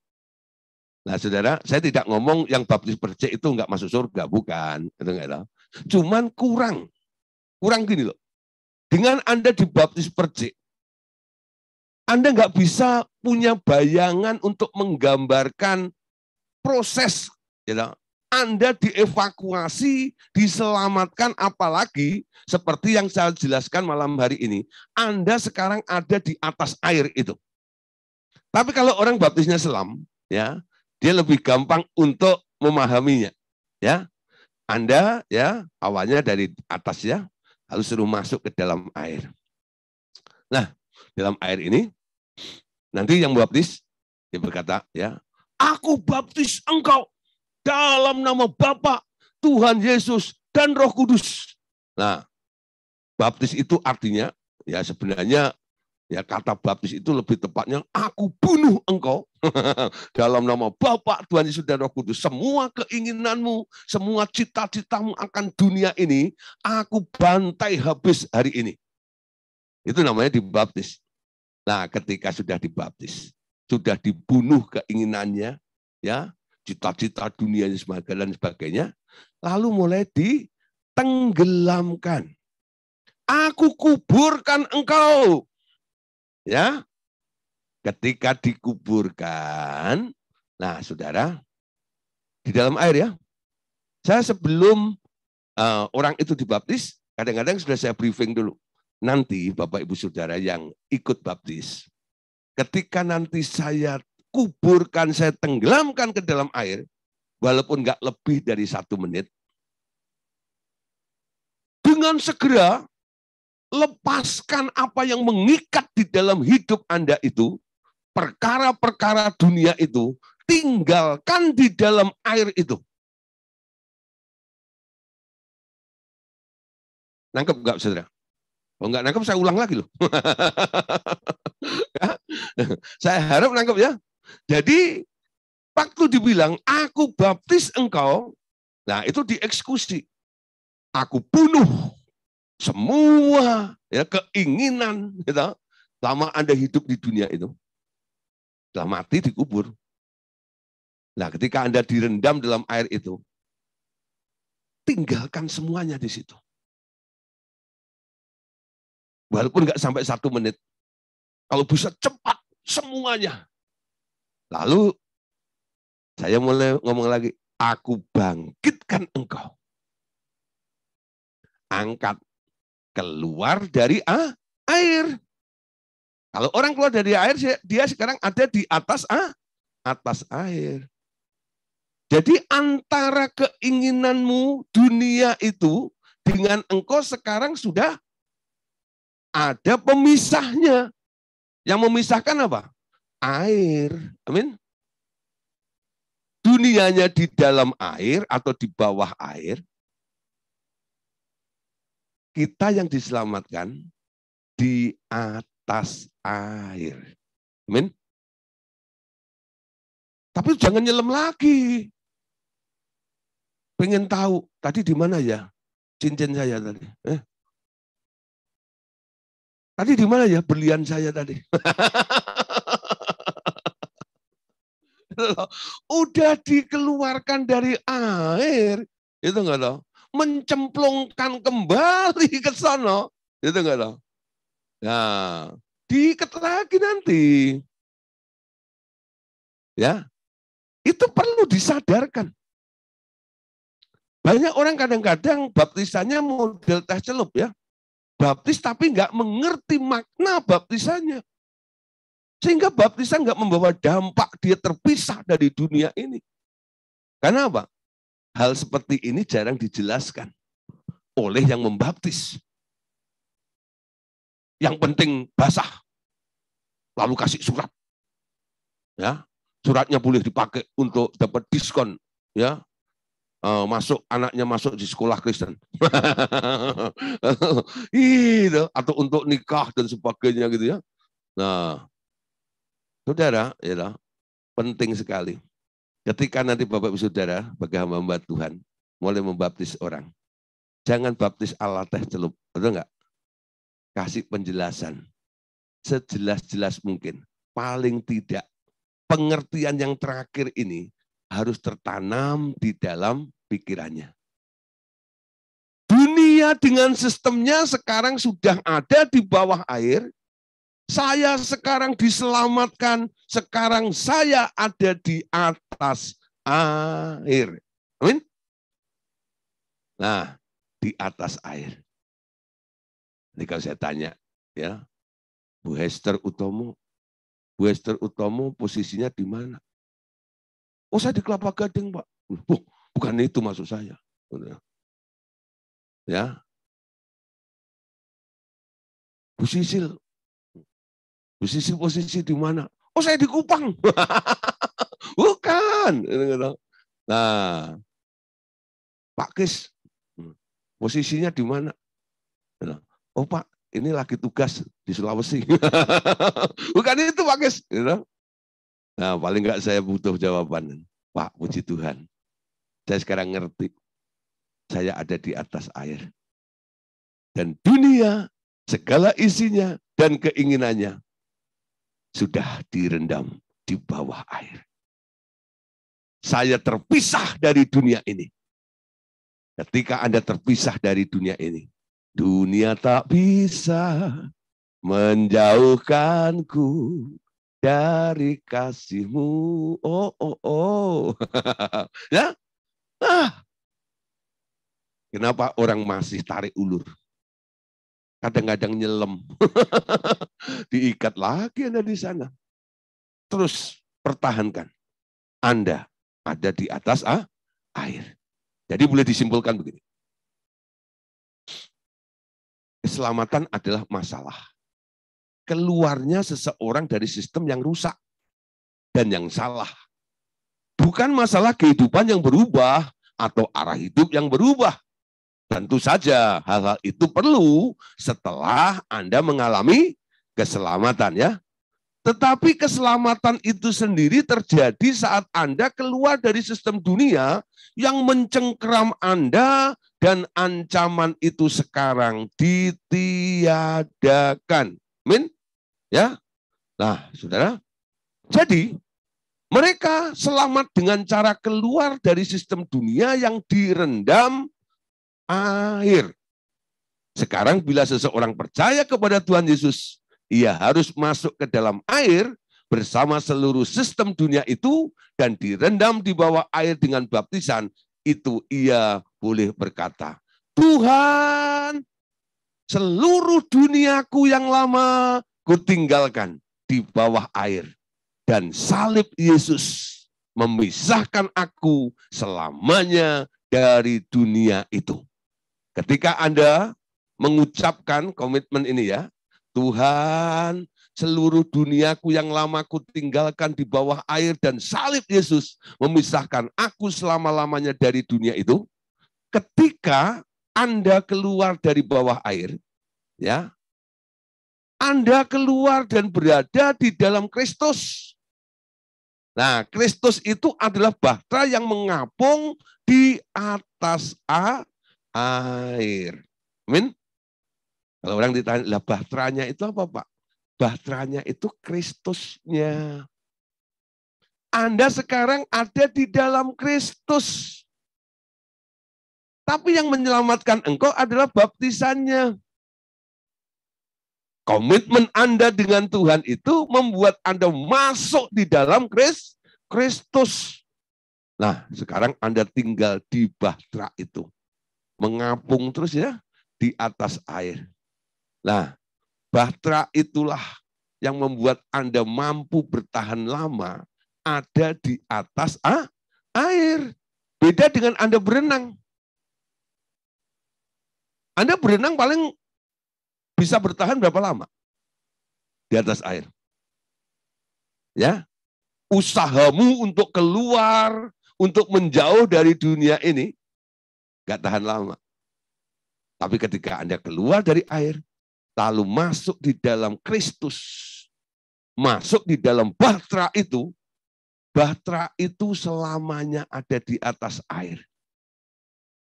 nah saudara, saya tidak ngomong yang baptis percik itu enggak masuk surga, bukan. Itu enggak tahu. Cuman kurang. Kurang gini loh. Dengan Anda dibaptis percik, Anda nggak bisa punya bayangan untuk menggambarkan proses ya you know, anda dievakuasi, diselamatkan, apalagi seperti yang saya jelaskan malam hari ini, Anda sekarang ada di atas air itu. Tapi kalau orang baptisnya selam, ya, dia lebih gampang untuk memahaminya, ya. Anda ya awalnya dari atas ya, lalu suruh masuk ke dalam air. Nah, dalam air ini nanti yang baptis dia berkata ya, aku baptis engkau dalam nama Bapa, Tuhan Yesus, dan Roh Kudus. Nah, baptis itu artinya, ya sebenarnya ya kata baptis itu lebih tepatnya, aku bunuh engkau (laughs) dalam nama Bapa, Tuhan Yesus, dan Roh Kudus. Semua keinginanmu, semua cita-citamu akan dunia ini, aku bantai habis hari ini. Itu namanya dibaptis. Nah, ketika sudah dibaptis, sudah dibunuh keinginannya, ya cita-cita dunia dan sebagainya, lalu mulai ditenggelamkan. Aku kuburkan engkau. Ya. Ketika dikuburkan, nah Saudara, di dalam air ya. Saya sebelum uh, orang itu dibaptis, kadang-kadang sudah saya briefing dulu. Nanti Bapak Ibu Saudara yang ikut baptis, ketika nanti saya kuburkan, saya tenggelamkan ke dalam air, walaupun nggak lebih dari satu menit, dengan segera lepaskan apa yang mengikat di dalam hidup Anda itu, perkara-perkara dunia itu, tinggalkan di dalam air itu. Nangkep nggak, saudara? Oh nggak nangkep, saya ulang lagi loh. (laughs) Ya? Saya harap nangkep ya. Jadi waktu dibilang aku baptis engkau, nah itu dieksekusi. Aku bunuh semua ya keinginan gitu, selama Anda hidup di dunia itu. Setelah mati dikubur. Nah, ketika Anda direndam dalam air itu, tinggalkan semuanya di situ. Walaupun nggak sampai satu menit. Kalau bisa cepat semuanya. Lalu saya mulai ngomong lagi, aku bangkitkan engkau. Angkat keluar dari ah, air. Kalau orang keluar dari air, dia sekarang ada di atas ah, atas air. Jadi antara keinginanmu dunia itu dengan engkau sekarang sudah ada pemisahnya. Yang memisahkan apa? air. Amin. Dunianya di dalam air atau di bawah air. Kita yang diselamatkan di atas air. Amin. Tapi jangan nyelam lagi. Pengen tahu tadi di mana ya cincin saya tadi? Eh? Tadi di mana ya berlian saya tadi? (laughs) loh. Udah dikeluarkan dari air, itu enggak loh. Mencemplungkan kembali ke sana, itu enggak loh. Nah, diikat lagi nanti. Ya, itu perlu disadarkan. Banyak orang kadang-kadang baptisannya model teh celup ya. Baptis tapi nggak mengerti makna baptisannya. Sehingga baptisan nggak membawa dampak dia terpisah dari dunia ini. Karena apa? Hal seperti ini jarang dijelaskan oleh yang membaptis. Yang penting basah, lalu kasih surat. Ya, suratnya boleh dipakai untuk dapat diskon. Ya, uh, masuk anaknya masuk di sekolah Kristen (laughs) itu atau untuk nikah dan sebagainya gitu ya nah Saudara, ya penting sekali. Ketika nanti Bapak Ibu Saudara bagi hamba-hamba Tuhan mulai membaptis orang. Jangan baptis ala teh celup, betul enggak? Kasih penjelasan sejelas-jelas mungkin. Paling tidak pengertian yang terakhir ini harus tertanam di dalam pikirannya. Dunia dengan sistemnya sekarang sudah ada di bawah air, saya sekarang diselamatkan, sekarang saya ada di atas air. Amin. Nah, di atas air. Ini kalau saya tanya, ya, Bu Hester Utomo, Bu Hester Utomo posisinya di mana? Oh, saya di Kelapa Gading, Pak. Oh, bukan itu maksud saya. Ya, Bu Sisil, posisi-posisi di mana? Oh saya di Kupang. (laughs) Bukan. Nah, Pak Kis, hmm, posisinya di mana? Oh Pak, ini lagi tugas di Sulawesi. (laughs) Bukan itu Pak Kis. Nah, paling nggak saya butuh jawaban. Pak, puji Tuhan. Saya sekarang ngerti. Saya ada di atas air. Dan dunia, segala isinya dan keinginannya sudah direndam di bawah air. Saya terpisah dari dunia ini. Ketika Anda terpisah dari dunia ini, dunia tak bisa menjauhkanku dari kasihmu. Oh, oh, oh. (laughs) ya? Ah. Kenapa orang masih tarik ulur? Kadang-kadang nyelem (laughs) Diikat lagi Anda di sana. Terus pertahankan. Anda ada di atas ah, air. Jadi boleh disimpulkan begini. Keselamatan adalah masalah. Keluarnya seseorang dari sistem yang rusak dan yang salah. Bukan masalah kehidupan yang berubah atau arah hidup yang berubah. Tentu saja hal-hal itu perlu setelah Anda mengalami keselamatan ya. Tetapi keselamatan itu sendiri terjadi saat Anda keluar dari sistem dunia yang mencengkram Anda dan ancaman itu sekarang ditiadakan. Min? Ya. Nah, Saudara. Jadi, mereka selamat dengan cara keluar dari sistem dunia yang direndam Air. Sekarang bila seseorang percaya kepada Tuhan Yesus, ia harus masuk ke dalam air bersama seluruh sistem dunia itu dan direndam di bawah air dengan baptisan, itu ia boleh berkata, Tuhan, seluruh duniaku yang lama kutinggalkan di bawah air. Dan salib Yesus memisahkan aku selamanya dari dunia itu. Ketika Anda mengucapkan komitmen ini ya, Tuhan, seluruh duniaku yang lama ku tinggalkan di bawah air dan salib Yesus memisahkan aku selama-lamanya dari dunia itu. Ketika Anda keluar dari bawah air, ya, Anda keluar dan berada di dalam Kristus. Nah, Kristus itu adalah bahtera yang mengapung di atas A air. Amin. Kalau orang ditanya, lah bahtranya itu apa Pak? Bahtranya itu Kristusnya. Anda sekarang ada di dalam Kristus. Tapi yang menyelamatkan engkau adalah baptisannya. Komitmen Anda dengan Tuhan itu membuat Anda masuk di dalam Kristus. Nah, sekarang Anda tinggal di bahtera itu mengapung terus ya di atas air. Nah, bahtera itulah yang membuat Anda mampu bertahan lama ada di atas ah, air. Beda dengan Anda berenang. Anda berenang paling bisa bertahan berapa lama? Di atas air. Ya. Usahamu untuk keluar, untuk menjauh dari dunia ini Gak tahan lama. Tapi ketika Anda keluar dari air, lalu masuk di dalam Kristus, masuk di dalam bahtera itu, bahtera itu selamanya ada di atas air.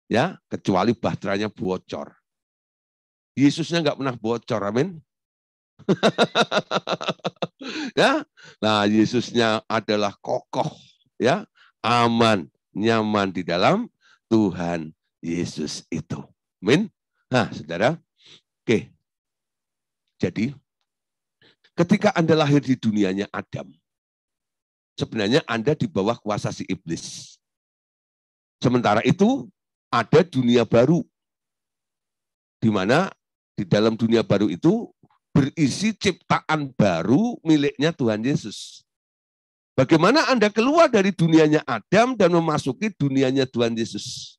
Ya, kecuali bahteranya bocor. Yesusnya nggak pernah bocor, amin. (laughs) ya, nah Yesusnya adalah kokoh, ya, aman, nyaman di dalam Tuhan. Yesus itu. Amin. Nah, saudara. Oke. Jadi, ketika Anda lahir di dunianya Adam, sebenarnya Anda di bawah kuasa si iblis. Sementara itu, ada dunia baru. Di mana di dalam dunia baru itu berisi ciptaan baru miliknya Tuhan Yesus. Bagaimana Anda keluar dari dunianya Adam dan memasuki dunianya Tuhan Yesus?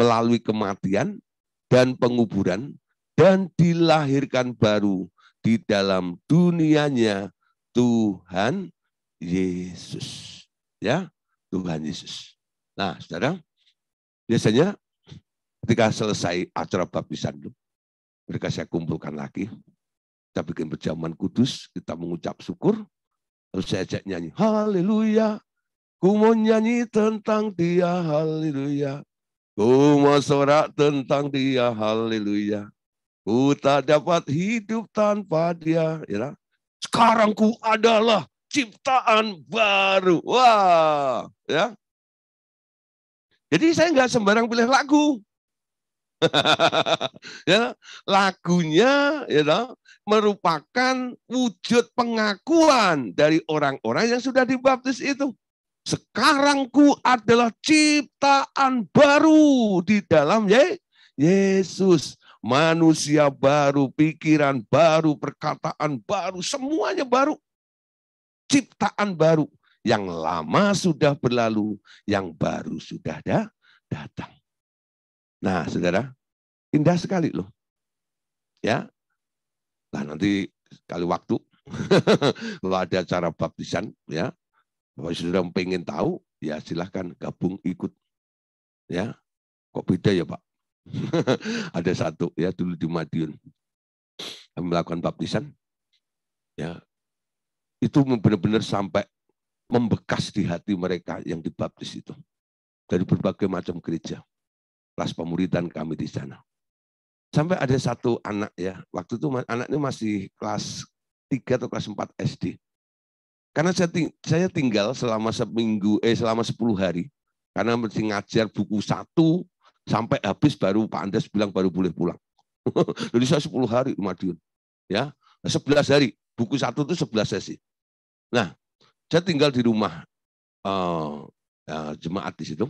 melalui kematian dan penguburan dan dilahirkan baru di dalam dunianya Tuhan Yesus. Ya, Tuhan Yesus. Nah, Saudara, biasanya ketika selesai acara baptisan mereka saya kumpulkan lagi. Kita bikin perjamuan kudus, kita mengucap syukur, lalu saya ajak nyanyi, Haleluya, ku mau nyanyi tentang dia, Haleluya. Ku sorak tentang dia, haleluya. Ku tak dapat hidup tanpa dia. Ya. Sekarang ku adalah ciptaan baru. Wah, ya. Jadi saya nggak sembarang pilih lagu. (laughs) ya, lagunya ya you know, merupakan wujud pengakuan dari orang-orang yang sudah dibaptis itu. Sekarangku adalah ciptaan baru di dalam Ye Yesus. Manusia baru, pikiran baru, perkataan baru, semuanya baru. Ciptaan baru. Yang lama sudah berlalu, yang baru sudah datang. Nah, saudara, indah sekali loh. Ya, lah nanti kali waktu (laughs) kalau ada acara baptisan ya Bapak saudara pengen tahu, ya silahkan gabung ikut. Ya, kok beda ya Pak? (laughs) Ada satu ya dulu di Madiun kami melakukan baptisan, ya itu benar-benar sampai membekas di hati mereka yang dibaptis itu dari berbagai macam gereja kelas pemuritan kami di sana sampai ada satu anak ya waktu itu anaknya masih kelas 3 atau kelas 4 SD karena saya, ting saya tinggal selama seminggu, eh selama 10 hari. Karena mesti ngajar buku satu, sampai habis baru Pak Andes bilang baru boleh pulang. (laughs) Jadi saya 10 hari di Madiun. Ya, sebelas hari. Buku satu itu sebelas sesi. Nah, saya tinggal di rumah uh, ya, jemaat di situ.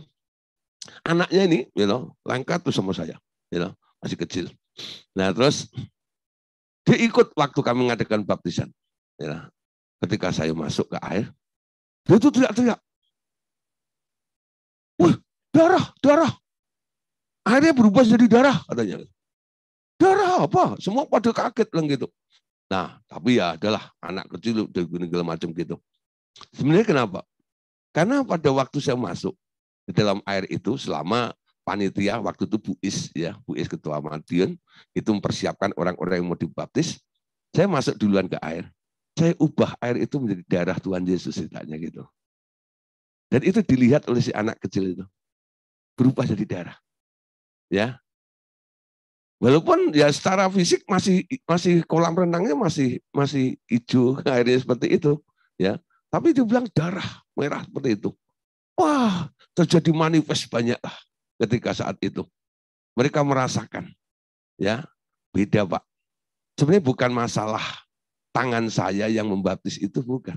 Anaknya ini, you know, langkat tuh sama saya. You know, masih kecil. Nah, terus dia ikut waktu kami mengadakan baptisan. Ya, Ketika saya masuk ke air, dia itu teriak-teriak. Wah, darah, darah. Airnya berubah jadi darah katanya. Darah apa? Semua pada kaget lah gitu. Nah, tapi ya adalah anak kecil dan segala macam gitu. Sebenarnya kenapa? Karena pada waktu saya masuk ke dalam air itu selama panitia waktu itu Bu Is ya, Bu Is ketua Madiun itu mempersiapkan orang-orang yang mau dibaptis. Saya masuk duluan ke air saya ubah air itu menjadi darah Tuhan Yesus ceritanya gitu. Dan itu dilihat oleh si anak kecil itu. Berubah jadi darah. Ya. Walaupun ya secara fisik masih masih kolam renangnya masih masih hijau (laughs) airnya seperti itu, ya. Tapi dia bilang darah merah seperti itu. Wah, terjadi manifest banyak lah ketika saat itu. Mereka merasakan. Ya, beda, Pak. Sebenarnya bukan masalah tangan saya yang membaptis itu bukan.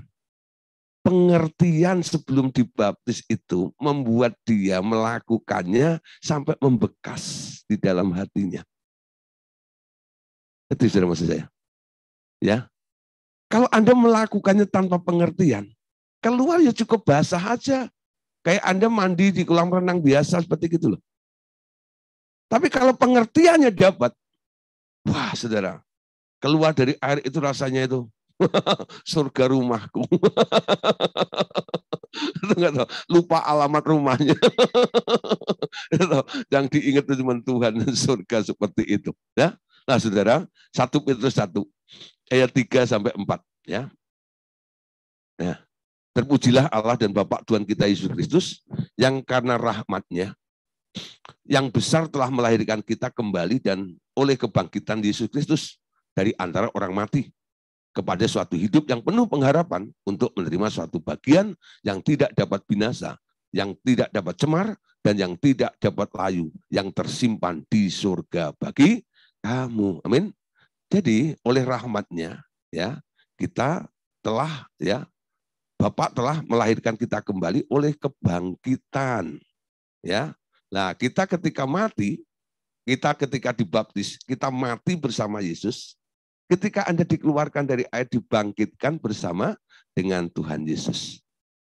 Pengertian sebelum dibaptis itu membuat dia melakukannya sampai membekas di dalam hatinya. Itu sudah maksud saya. Ya. Kalau Anda melakukannya tanpa pengertian, keluar ya cukup basah aja. Kayak Anda mandi di kolam renang biasa seperti gitu loh. Tapi kalau pengertiannya dapat, wah saudara, keluar dari air itu rasanya itu (laughs) surga rumahku. (laughs) Lupa alamat rumahnya. (laughs) Yang diingat itu cuma Tuhan surga seperti itu. Ya? Nah, Saudara, satu Petrus satu ayat 3 sampai 4, ya. ya terpujilah Allah dan Bapa Tuhan kita Yesus Kristus yang karena rahmatnya yang besar telah melahirkan kita kembali dan oleh kebangkitan Yesus Kristus dari antara orang mati kepada suatu hidup yang penuh pengharapan untuk menerima suatu bagian yang tidak dapat binasa, yang tidak dapat cemar, dan yang tidak dapat layu, yang tersimpan di surga bagi kamu. Amin. Jadi oleh rahmatnya ya kita telah ya Bapak telah melahirkan kita kembali oleh kebangkitan. Ya. Nah, kita ketika mati, kita ketika dibaptis, kita mati bersama Yesus, Ketika Anda dikeluarkan dari air, dibangkitkan bersama dengan Tuhan Yesus.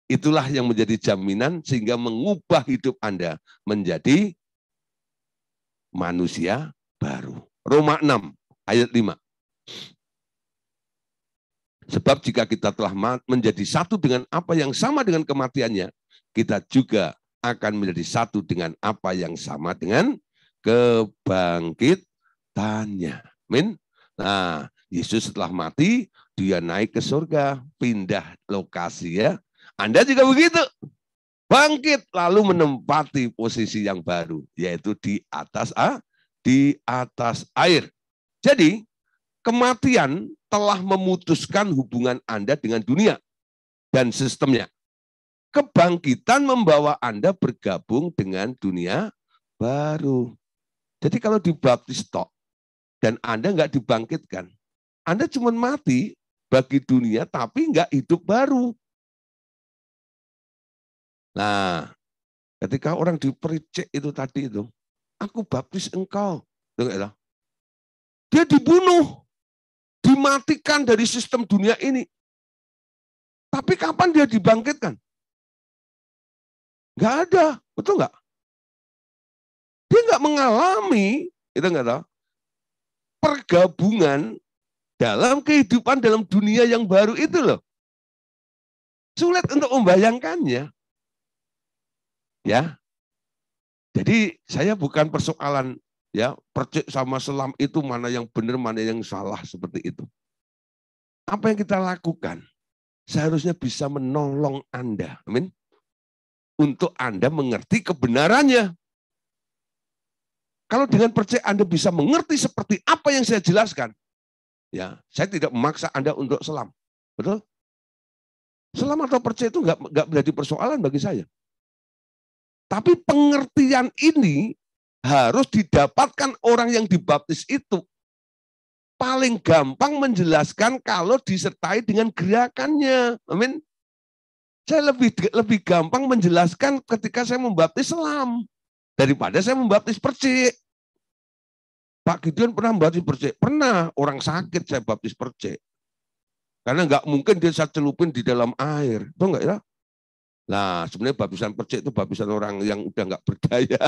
Itulah yang menjadi jaminan sehingga mengubah hidup Anda menjadi manusia baru. Roma 6 ayat 5. Sebab jika kita telah menjadi satu dengan apa yang sama dengan kematiannya, kita juga akan menjadi satu dengan apa yang sama dengan kebangkitannya. Amin. Nah, Yesus setelah mati, dia naik ke surga, pindah lokasi ya. Anda juga begitu. Bangkit lalu menempati posisi yang baru, yaitu di atas ah, di atas air. Jadi, kematian telah memutuskan hubungan Anda dengan dunia dan sistemnya. Kebangkitan membawa Anda bergabung dengan dunia baru. Jadi kalau dibaptis tok, dan Anda nggak dibangkitkan. Anda cuma mati bagi dunia tapi nggak hidup baru. Nah, ketika orang dipericik itu tadi itu, aku baptis engkau. Dia dibunuh, dimatikan dari sistem dunia ini. Tapi kapan dia dibangkitkan? Nggak ada, betul nggak? Dia nggak mengalami, itu nggak tahu, gabungan dalam kehidupan dalam dunia yang baru itu loh. Sulit untuk membayangkannya. Ya. Jadi saya bukan persoalan ya percik sama selam itu mana yang benar mana yang salah seperti itu. Apa yang kita lakukan seharusnya bisa menolong Anda. Amin. Untuk Anda mengerti kebenarannya. Kalau dengan percaya Anda bisa mengerti seperti apa yang saya jelaskan, ya saya tidak memaksa Anda untuk selam. Betul? Selam atau percaya itu enggak, nggak menjadi persoalan bagi saya. Tapi pengertian ini harus didapatkan orang yang dibaptis itu paling gampang menjelaskan kalau disertai dengan gerakannya. Amin. Saya lebih lebih gampang menjelaskan ketika saya membaptis selam. Daripada saya membaptis percik. Pak Gideon pernah membaptis percik? Pernah. Orang sakit saya baptis percik. Karena nggak mungkin dia saya celupin di dalam air. Ya? Itu enggak ya? Nah, sebenarnya babisan percik itu babisan orang yang udah nggak berdaya.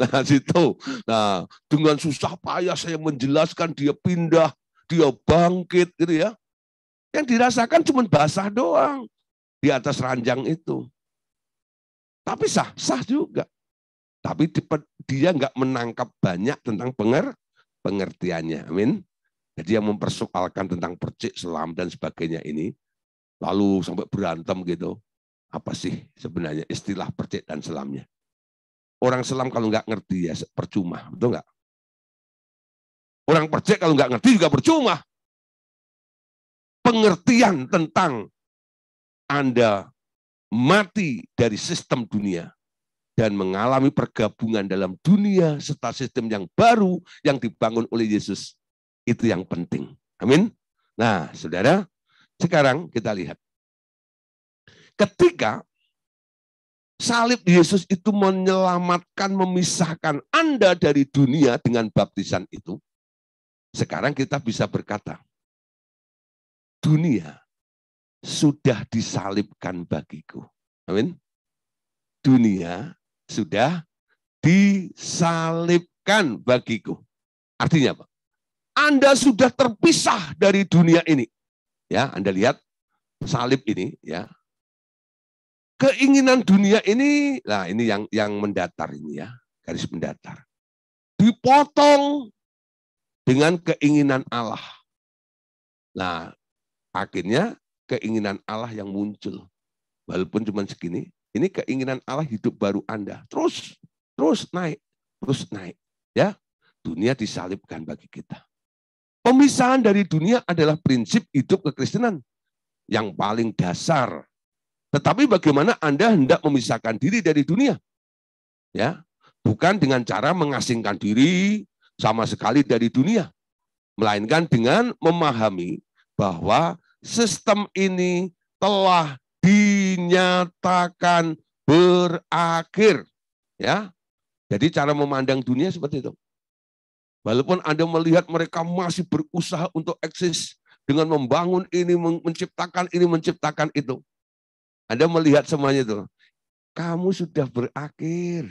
nah, (laughs) situ. Nah, dengan susah payah saya menjelaskan dia pindah, dia bangkit gitu ya. Yang dirasakan cuma basah doang di atas ranjang itu. Tapi sah, sah juga. Tapi dia nggak menangkap banyak tentang penger, pengertiannya. Amin. Jadi yang mempersoalkan tentang percik selam dan sebagainya ini, lalu sampai berantem gitu. Apa sih sebenarnya istilah percik dan selamnya? Orang selam kalau nggak ngerti ya percuma, betul nggak? Orang percik kalau nggak ngerti juga percuma. Pengertian tentang Anda mati dari sistem dunia dan mengalami pergabungan dalam dunia serta sistem yang baru yang dibangun oleh Yesus. Itu yang penting. Amin. Nah, Saudara, sekarang kita lihat. Ketika salib Yesus itu menyelamatkan, memisahkan Anda dari dunia dengan baptisan itu, sekarang kita bisa berkata, dunia sudah disalibkan bagiku. Amin. Dunia sudah disalibkan bagiku. Artinya apa? Anda sudah terpisah dari dunia ini. Ya, Anda lihat salib ini ya. Keinginan dunia ini, lah ini yang yang mendatar ini ya, garis mendatar. Dipotong dengan keinginan Allah. Nah, akhirnya keinginan Allah yang muncul. Walaupun cuma segini, ini keinginan Allah hidup baru Anda. Terus, terus naik, terus naik. Ya, dunia disalibkan bagi kita. Pemisahan dari dunia adalah prinsip hidup kekristenan yang paling dasar. Tetapi bagaimana Anda hendak memisahkan diri dari dunia? Ya, bukan dengan cara mengasingkan diri sama sekali dari dunia, melainkan dengan memahami bahwa sistem ini telah dinyatakan berakhir. Ya. Jadi cara memandang dunia seperti itu. Walaupun Anda melihat mereka masih berusaha untuk eksis dengan membangun ini, menciptakan ini, menciptakan itu. Anda melihat semuanya itu. Kamu sudah berakhir.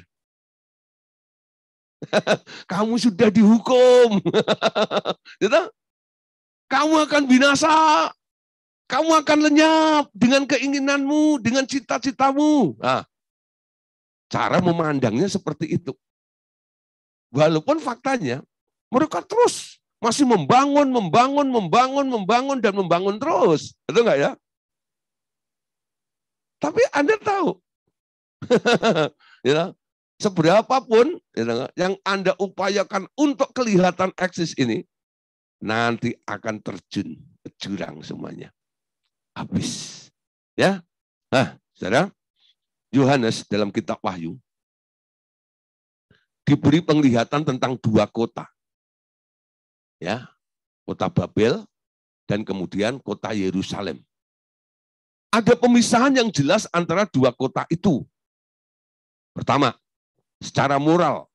(laughs) Kamu sudah dihukum. (laughs) Gitu. Kamu akan binasa. Kamu akan lenyap dengan keinginanmu, dengan cita-citamu. Nah, cara memandangnya seperti itu. Walaupun faktanya mereka terus masih membangun, membangun, membangun, membangun, dan membangun terus. Betul nggak ya? Tapi Anda tahu, (laughs) ya seberapapun ya, yang Anda upayakan untuk kelihatan eksis ini, nanti akan terjun ke jurang semuanya habis. Ya. Nah, Saudara, Yohanes dalam kitab Wahyu diberi penglihatan tentang dua kota. Ya, kota Babel dan kemudian kota Yerusalem. Ada pemisahan yang jelas antara dua kota itu. Pertama, secara moral.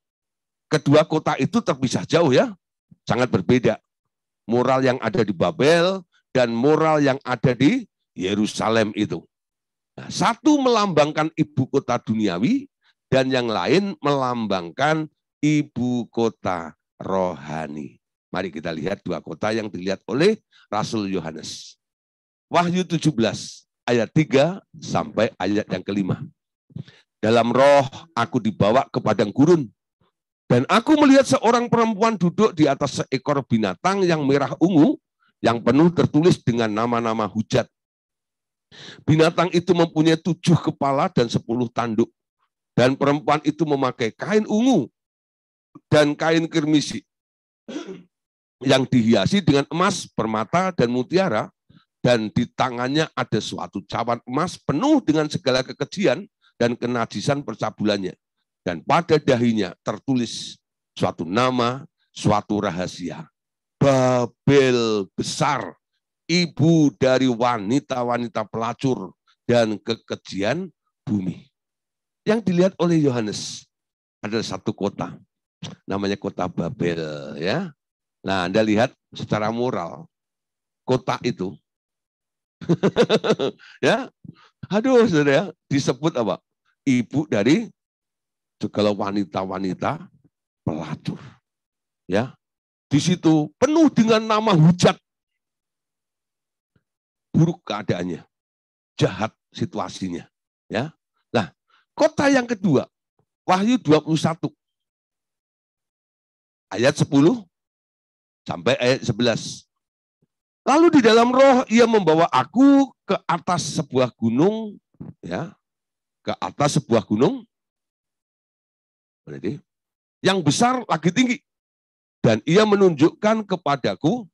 Kedua kota itu terpisah jauh ya, sangat berbeda. Moral yang ada di Babel dan moral yang ada di Yerusalem itu. Nah, satu melambangkan ibu kota duniawi dan yang lain melambangkan ibu kota rohani. Mari kita lihat dua kota yang dilihat oleh Rasul Yohanes. Wahyu 17 ayat 3 sampai ayat yang kelima. Dalam roh aku dibawa ke padang gurun dan aku melihat seorang perempuan duduk di atas seekor binatang yang merah ungu yang penuh tertulis dengan nama-nama hujat Binatang itu mempunyai tujuh kepala dan sepuluh tanduk. Dan perempuan itu memakai kain ungu dan kain kirmisi yang dihiasi dengan emas, permata, dan mutiara. Dan di tangannya ada suatu cawan emas penuh dengan segala kekejian dan kenajisan percabulannya. Dan pada dahinya tertulis suatu nama, suatu rahasia. Babel besar ibu dari wanita-wanita pelacur dan kekejian bumi. Yang dilihat oleh Yohanes adalah satu kota, namanya kota Babel, ya. Nah, Anda lihat secara moral kota itu, (laughs) ya, aduh, saudara, disebut apa? Ibu dari segala wanita-wanita pelacur, ya. Di situ penuh dengan nama hujat buruk keadaannya, jahat situasinya. Ya, nah kota yang kedua Wahyu 21 ayat 10 sampai ayat 11. Lalu di dalam roh ia membawa aku ke atas sebuah gunung, ya, ke atas sebuah gunung. Berarti yang besar lagi tinggi. Dan ia menunjukkan kepadaku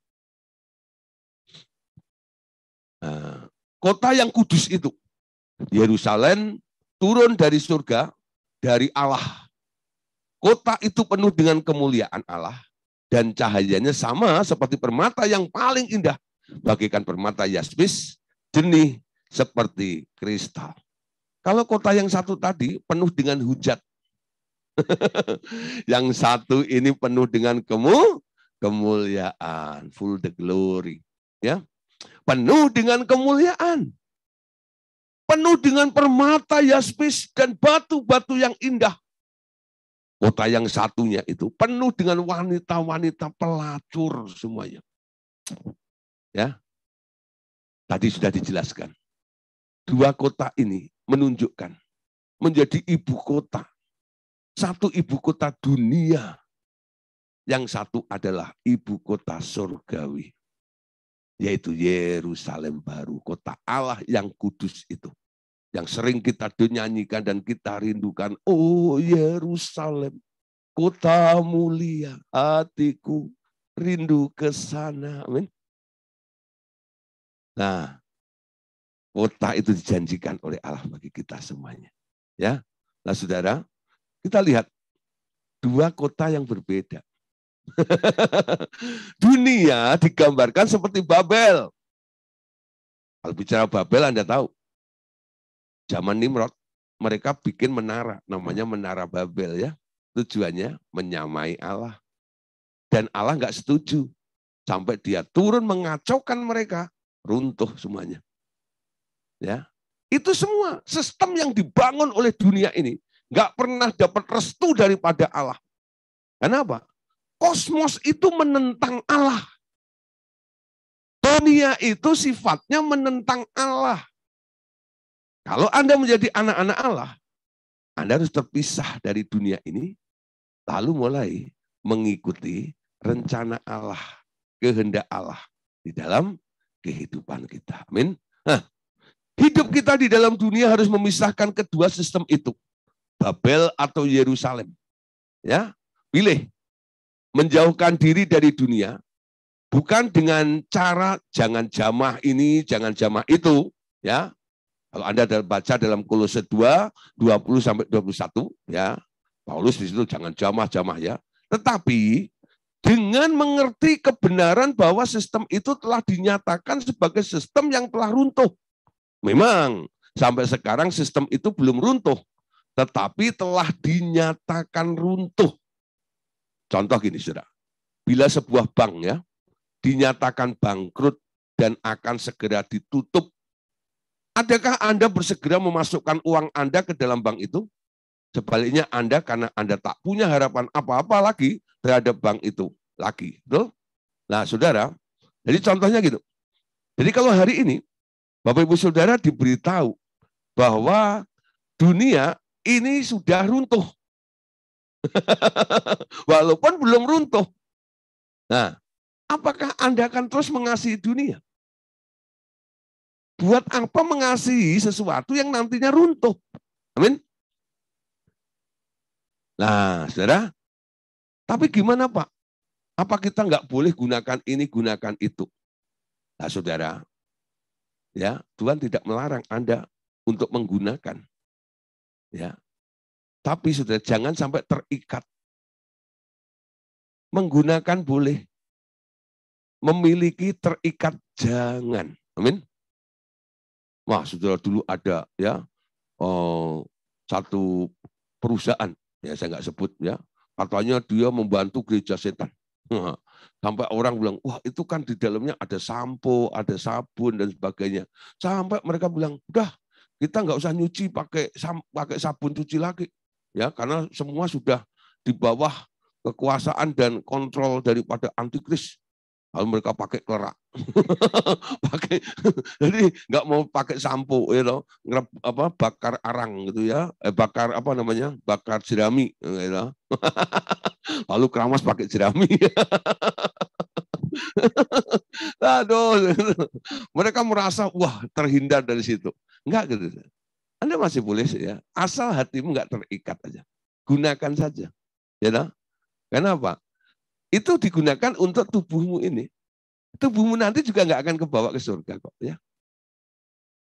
Nah, kota yang kudus itu, Yerusalem turun dari surga, dari Allah. Kota itu penuh dengan kemuliaan Allah dan cahayanya sama seperti permata yang paling indah, bagaikan permata yasmis, jernih seperti kristal. Kalau kota yang satu tadi penuh dengan hujat, (laughs) yang satu ini penuh dengan kemu kemuliaan, full the glory, ya penuh dengan kemuliaan, penuh dengan permata, yaspis, dan batu-batu yang indah. Kota yang satunya itu penuh dengan wanita-wanita pelacur semuanya. Ya, tadi sudah dijelaskan. Dua kota ini menunjukkan menjadi ibu kota. Satu ibu kota dunia, yang satu adalah ibu kota surgawi yaitu Yerusalem baru, kota Allah yang kudus itu. Yang sering kita nyanyikan dan kita rindukan, oh Yerusalem, kota mulia, hatiku rindu ke sana. Amin. Nah, kota itu dijanjikan oleh Allah bagi kita semuanya. Ya. Nah, Saudara, kita lihat dua kota yang berbeda. (laughs) Dunia digambarkan seperti Babel. Kalau bicara Babel Anda tahu. Zaman Nimrod mereka bikin menara, namanya Menara Babel ya. Tujuannya menyamai Allah. Dan Allah nggak setuju. Sampai dia turun mengacaukan mereka, runtuh semuanya. Ya, itu semua sistem yang dibangun oleh dunia ini nggak pernah dapat restu daripada Allah. Kenapa? Kosmos itu menentang Allah. Dunia itu sifatnya menentang Allah. Kalau Anda menjadi anak-anak Allah, Anda harus terpisah dari dunia ini, lalu mulai mengikuti rencana Allah, kehendak Allah di dalam kehidupan kita. Amin. Nah, hidup kita di dalam dunia harus memisahkan kedua sistem itu. Babel atau Yerusalem. Ya, pilih menjauhkan diri dari dunia, bukan dengan cara jangan jamah ini, jangan jamah itu, ya. Kalau Anda baca dalam Kolose 2 20 sampai 21 ya. Paulus di situ jangan jamah-jamah ya. Tetapi dengan mengerti kebenaran bahwa sistem itu telah dinyatakan sebagai sistem yang telah runtuh. Memang sampai sekarang sistem itu belum runtuh, tetapi telah dinyatakan runtuh Contoh gini, saudara. Bila sebuah bank ya dinyatakan bangkrut dan akan segera ditutup, adakah Anda bersegera memasukkan uang Anda ke dalam bank itu? Sebaliknya Anda karena Anda tak punya harapan apa-apa lagi terhadap bank itu lagi. Betul? Nah, saudara, jadi contohnya gitu. Jadi kalau hari ini Bapak Ibu Saudara diberitahu bahwa dunia ini sudah runtuh. (laughs) Walaupun belum runtuh. Nah, apakah Anda akan terus mengasihi dunia? Buat apa mengasihi sesuatu yang nantinya runtuh? Amin. Nah, saudara, tapi gimana Pak? Apa kita nggak boleh gunakan ini, gunakan itu? Nah, saudara, ya Tuhan tidak melarang Anda untuk menggunakan. Ya, tapi sudah jangan sampai terikat. Menggunakan boleh. Memiliki terikat jangan. Amin. Wah, saudara dulu ada ya oh, satu perusahaan ya saya nggak sebut ya katanya dia membantu gereja setan sampai orang bilang wah itu kan di dalamnya ada sampo ada sabun dan sebagainya sampai mereka bilang udah kita nggak usah nyuci pakai pakai sabun cuci lagi ya karena semua sudah di bawah kekuasaan dan kontrol daripada antikris lalu mereka pakai kerak (laughs) pakai (laughs) jadi nggak mau pakai sampo ya you know. apa bakar arang gitu ya eh, bakar apa namanya bakar jerami you know. (laughs) lalu keramas pakai jerami aduh mereka merasa wah terhindar dari situ enggak gitu anda masih boleh ya, asal hatimu nggak terikat aja. Gunakan saja. Ya you know? Kenapa? Itu digunakan untuk tubuhmu ini. Tubuhmu nanti juga nggak akan kebawa ke surga kok ya.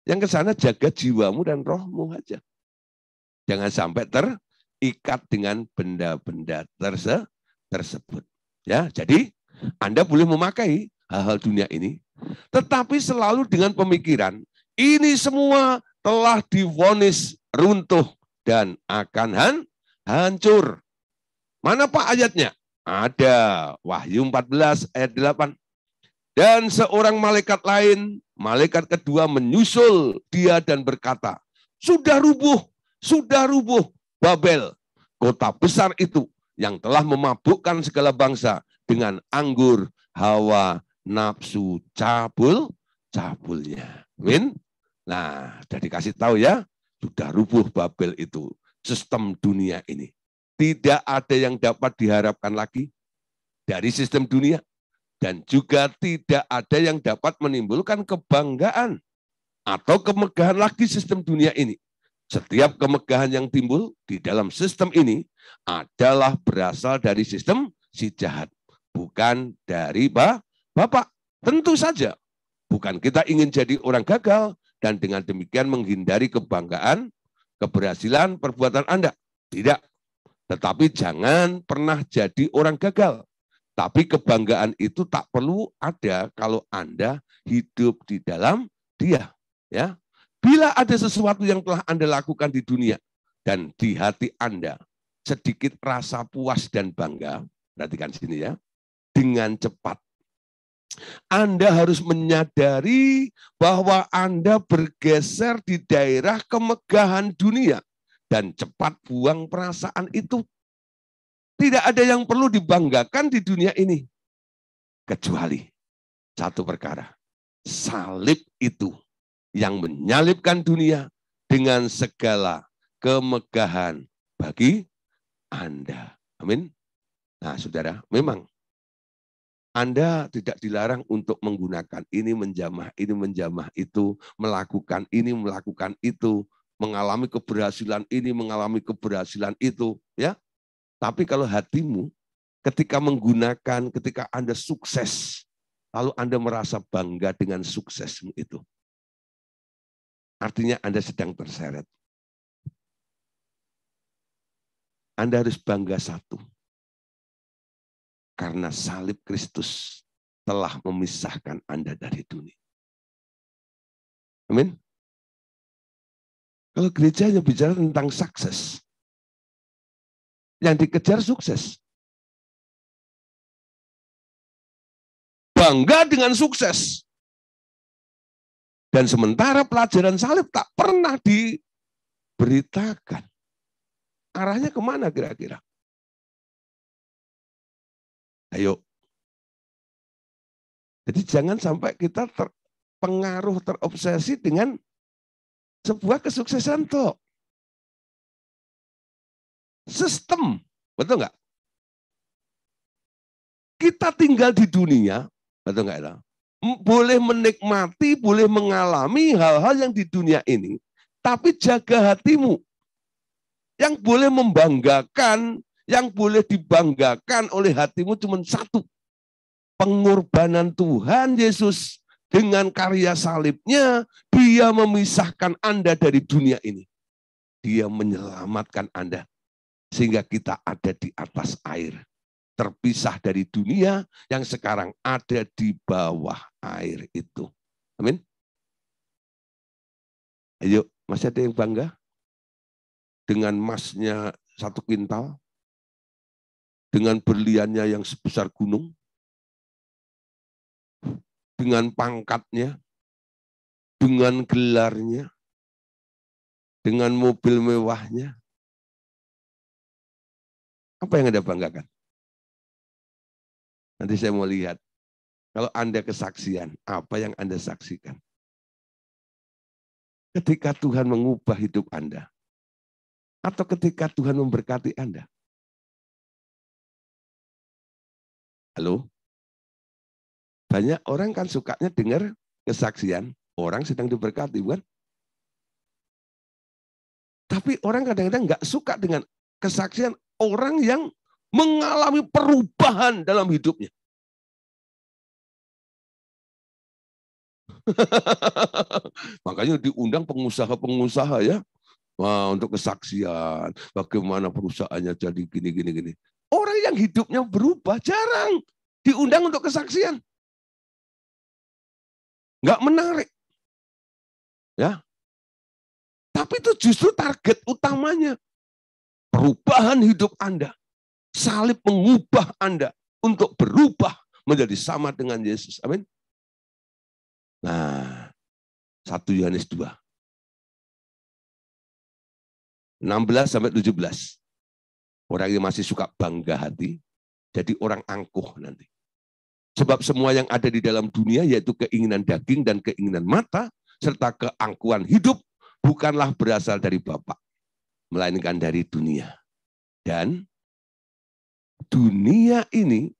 Yang ke sana jaga jiwamu dan rohmu aja. Jangan sampai terikat dengan benda-benda terse tersebut. Ya, jadi Anda boleh memakai hal-hal dunia ini, tetapi selalu dengan pemikiran ini semua telah divonis runtuh dan akan han, hancur. Mana Pak ayatnya? Ada Wahyu 14 ayat 8. Dan seorang malaikat lain, malaikat kedua menyusul dia dan berkata, "Sudah rubuh, sudah rubuh Babel, kota besar itu yang telah memabukkan segala bangsa dengan anggur hawa nafsu cabul cabulnya." Amin. Nah, sudah dikasih tahu ya, sudah rubuh Babel itu, sistem dunia ini. Tidak ada yang dapat diharapkan lagi dari sistem dunia dan juga tidak ada yang dapat menimbulkan kebanggaan atau kemegahan lagi sistem dunia ini. Setiap kemegahan yang timbul di dalam sistem ini adalah berasal dari sistem si jahat, bukan dari ba Bapak. Tentu saja, bukan kita ingin jadi orang gagal, dan dengan demikian menghindari kebanggaan, keberhasilan perbuatan Anda. Tidak. Tetapi jangan pernah jadi orang gagal. Tapi kebanggaan itu tak perlu ada kalau Anda hidup di dalam dia. Ya, Bila ada sesuatu yang telah Anda lakukan di dunia dan di hati Anda sedikit rasa puas dan bangga, perhatikan sini ya, dengan cepat anda harus menyadari bahwa Anda bergeser di daerah kemegahan dunia dan cepat buang perasaan itu. Tidak ada yang perlu dibanggakan di dunia ini kecuali satu perkara. Salib itu yang menyalibkan dunia dengan segala kemegahan bagi Anda. Amin. Nah, Saudara, memang anda tidak dilarang untuk menggunakan ini menjamah, ini menjamah itu, melakukan ini, melakukan itu, mengalami keberhasilan ini, mengalami keberhasilan itu, ya. Tapi kalau hatimu ketika menggunakan, ketika Anda sukses, lalu Anda merasa bangga dengan suksesmu itu. Artinya Anda sedang terseret. Anda harus bangga satu, karena salib Kristus telah memisahkan Anda dari dunia. Amin. Kalau gereja hanya bicara tentang sukses, yang dikejar sukses. Bangga dengan sukses. Dan sementara pelajaran salib tak pernah diberitakan. Arahnya kemana kira-kira? Ayo. Jadi jangan sampai kita terpengaruh, terobsesi dengan sebuah kesuksesan toh. Sistem, betul nggak? Kita tinggal di dunia, betul nggak? boleh menikmati, boleh mengalami hal-hal yang di dunia ini, tapi jaga hatimu. Yang boleh membanggakan, yang boleh dibanggakan oleh hatimu cuma satu. Pengorbanan Tuhan Yesus dengan karya salibnya, dia memisahkan Anda dari dunia ini. Dia menyelamatkan Anda. Sehingga kita ada di atas air. Terpisah dari dunia yang sekarang ada di bawah air itu. Amin. Ayo, masih ada yang bangga? Dengan emasnya satu kintal, dengan berliannya yang sebesar gunung, dengan pangkatnya, dengan gelarnya, dengan mobil mewahnya. Apa yang Anda banggakan? Nanti saya mau lihat. Kalau Anda kesaksian, apa yang Anda saksikan? Ketika Tuhan mengubah hidup Anda, atau ketika Tuhan memberkati Anda, Halo? Banyak orang kan sukanya dengar kesaksian orang sedang diberkati, bukan? Tapi orang kadang-kadang nggak suka dengan kesaksian orang yang mengalami perubahan dalam hidupnya. (laughs) Makanya diundang pengusaha-pengusaha ya. Wah, untuk kesaksian bagaimana perusahaannya jadi gini gini gini. Orang yang hidupnya berubah jarang diundang untuk kesaksian. Nggak menarik. Ya. Tapi itu justru target utamanya. Perubahan hidup Anda. Salib mengubah Anda untuk berubah menjadi sama dengan Yesus. Amin. Nah, 1 Yohanes 2. 16 sampai 17. Orang yang masih suka bangga hati, jadi orang angkuh nanti. Sebab semua yang ada di dalam dunia yaitu keinginan daging dan keinginan mata, serta keangkuhan hidup bukanlah berasal dari Bapak, melainkan dari dunia. Dan dunia ini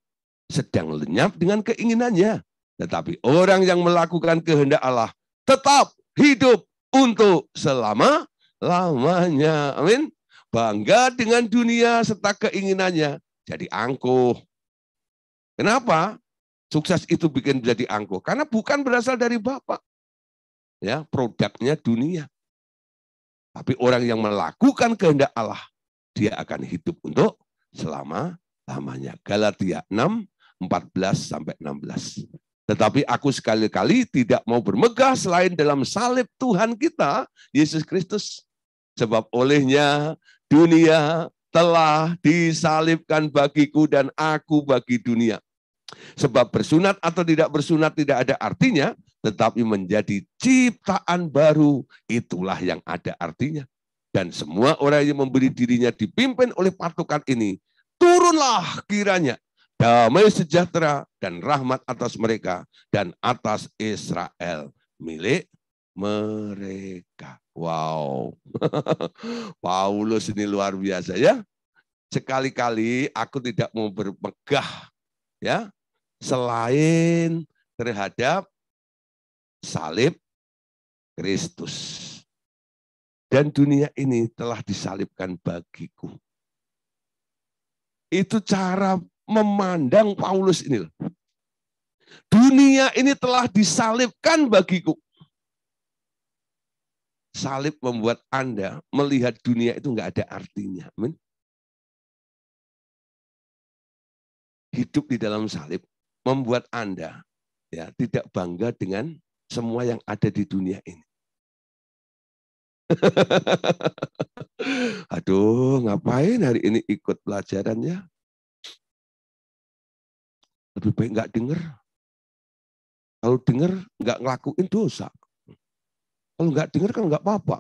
sedang lenyap dengan keinginannya. Tetapi orang yang melakukan kehendak Allah tetap hidup untuk selama-lamanya. Amin bangga dengan dunia serta keinginannya, jadi angkuh. Kenapa? Sukses itu bikin jadi angkuh. Karena bukan berasal dari Bapak. Ya, produknya dunia. Tapi orang yang melakukan kehendak Allah, dia akan hidup untuk selama-lamanya. Galatia 6, 14 sampai 16. Tetapi aku sekali-kali tidak mau bermegah selain dalam salib Tuhan kita, Yesus Kristus. Sebab olehnya Dunia telah disalibkan bagiku dan aku bagi dunia. Sebab bersunat atau tidak bersunat tidak ada artinya, tetapi menjadi ciptaan baru itulah yang ada artinya. Dan semua orang yang memberi dirinya dipimpin oleh patokan ini, turunlah kiranya damai sejahtera dan rahmat atas mereka dan atas Israel milik mereka. Wow. (laughs) Paulus ini luar biasa ya. Sekali-kali aku tidak mau berpegah ya selain terhadap salib Kristus. Dan dunia ini telah disalibkan bagiku. Itu cara memandang Paulus ini. Dunia ini telah disalibkan bagiku salib membuat Anda melihat dunia itu nggak ada artinya. Amin. Hidup di dalam salib membuat Anda ya tidak bangga dengan semua yang ada di dunia ini. (laughs) Aduh, ngapain hari ini ikut pelajarannya? Lebih baik nggak denger. Kalau denger nggak ngelakuin dosa. Kalau nggak dengar kan nggak apa-apa.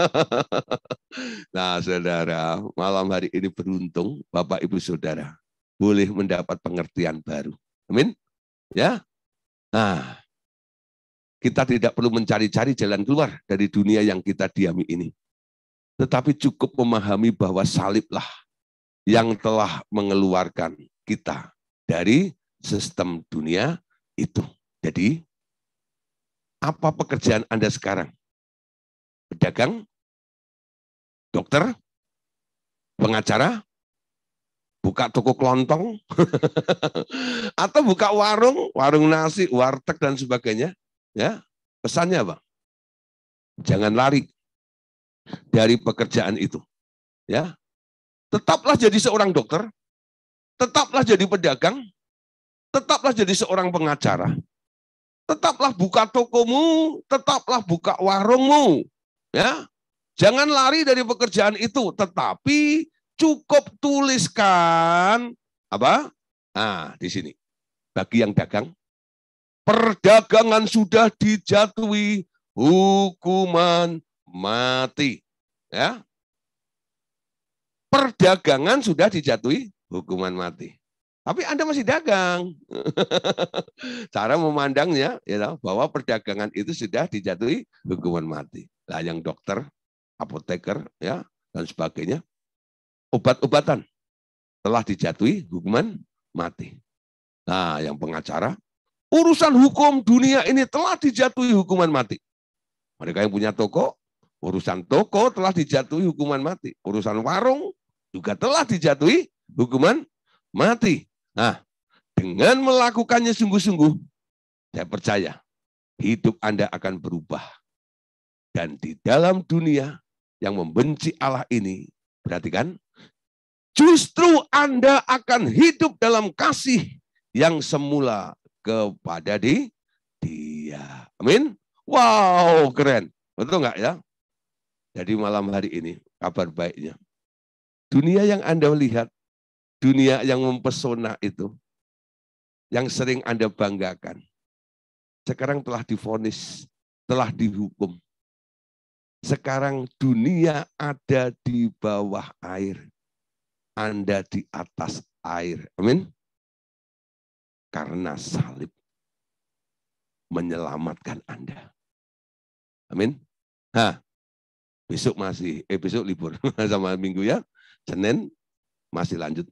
(laughs) nah, saudara, malam hari ini beruntung Bapak Ibu Saudara boleh mendapat pengertian baru. Amin. Ya. Nah, kita tidak perlu mencari-cari jalan keluar dari dunia yang kita diami ini. Tetapi cukup memahami bahwa saliblah yang telah mengeluarkan kita dari sistem dunia itu. Jadi apa pekerjaan Anda sekarang? Pedagang? Dokter? Pengacara? Buka toko kelontong? (laughs) Atau buka warung? Warung nasi, warteg, dan sebagainya? Ya, Pesannya apa? Jangan lari dari pekerjaan itu. Ya. Tetaplah jadi seorang dokter, tetaplah jadi pedagang, tetaplah jadi seorang pengacara, Tetaplah buka tokomu, tetaplah buka warungmu. Ya, Jangan lari dari pekerjaan itu, tetapi cukup tuliskan apa? Nah, di sini. Bagi yang dagang, perdagangan sudah dijatuhi hukuman mati. Ya. Perdagangan sudah dijatuhi hukuman mati. Tapi Anda masih dagang. (laughs) Cara memandangnya ya you know, bahwa perdagangan itu sudah dijatuhi hukuman mati. Lah yang dokter, apoteker ya dan sebagainya obat-obatan telah dijatuhi hukuman mati. Nah, yang pengacara urusan hukum dunia ini telah dijatuhi hukuman mati. Mereka yang punya toko, urusan toko telah dijatuhi hukuman mati. Urusan warung juga telah dijatuhi hukuman mati. Nah, dengan melakukannya sungguh-sungguh, saya percaya hidup Anda akan berubah. Dan di dalam dunia yang membenci Allah ini, perhatikan, justru Anda akan hidup dalam kasih yang semula kepada di dia. Amin. Wow, keren. Betul nggak ya? Jadi malam hari ini kabar baiknya. Dunia yang Anda lihat dunia yang mempesona itu, yang sering Anda banggakan, sekarang telah difonis, telah dihukum. Sekarang dunia ada di bawah air. Anda di atas air. Amin. Karena salib menyelamatkan Anda. Amin. Hah. Besok masih, eh besok libur (laughs) sama minggu ya. Senin masih lanjut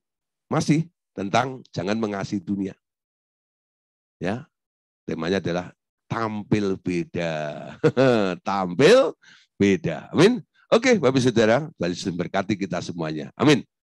masih tentang jangan mengasihi dunia. Ya, temanya adalah tampil beda. (laughs) tampil beda. Amin. Oke, Bapak Saudara, balik berkati memberkati kita semuanya. Amin.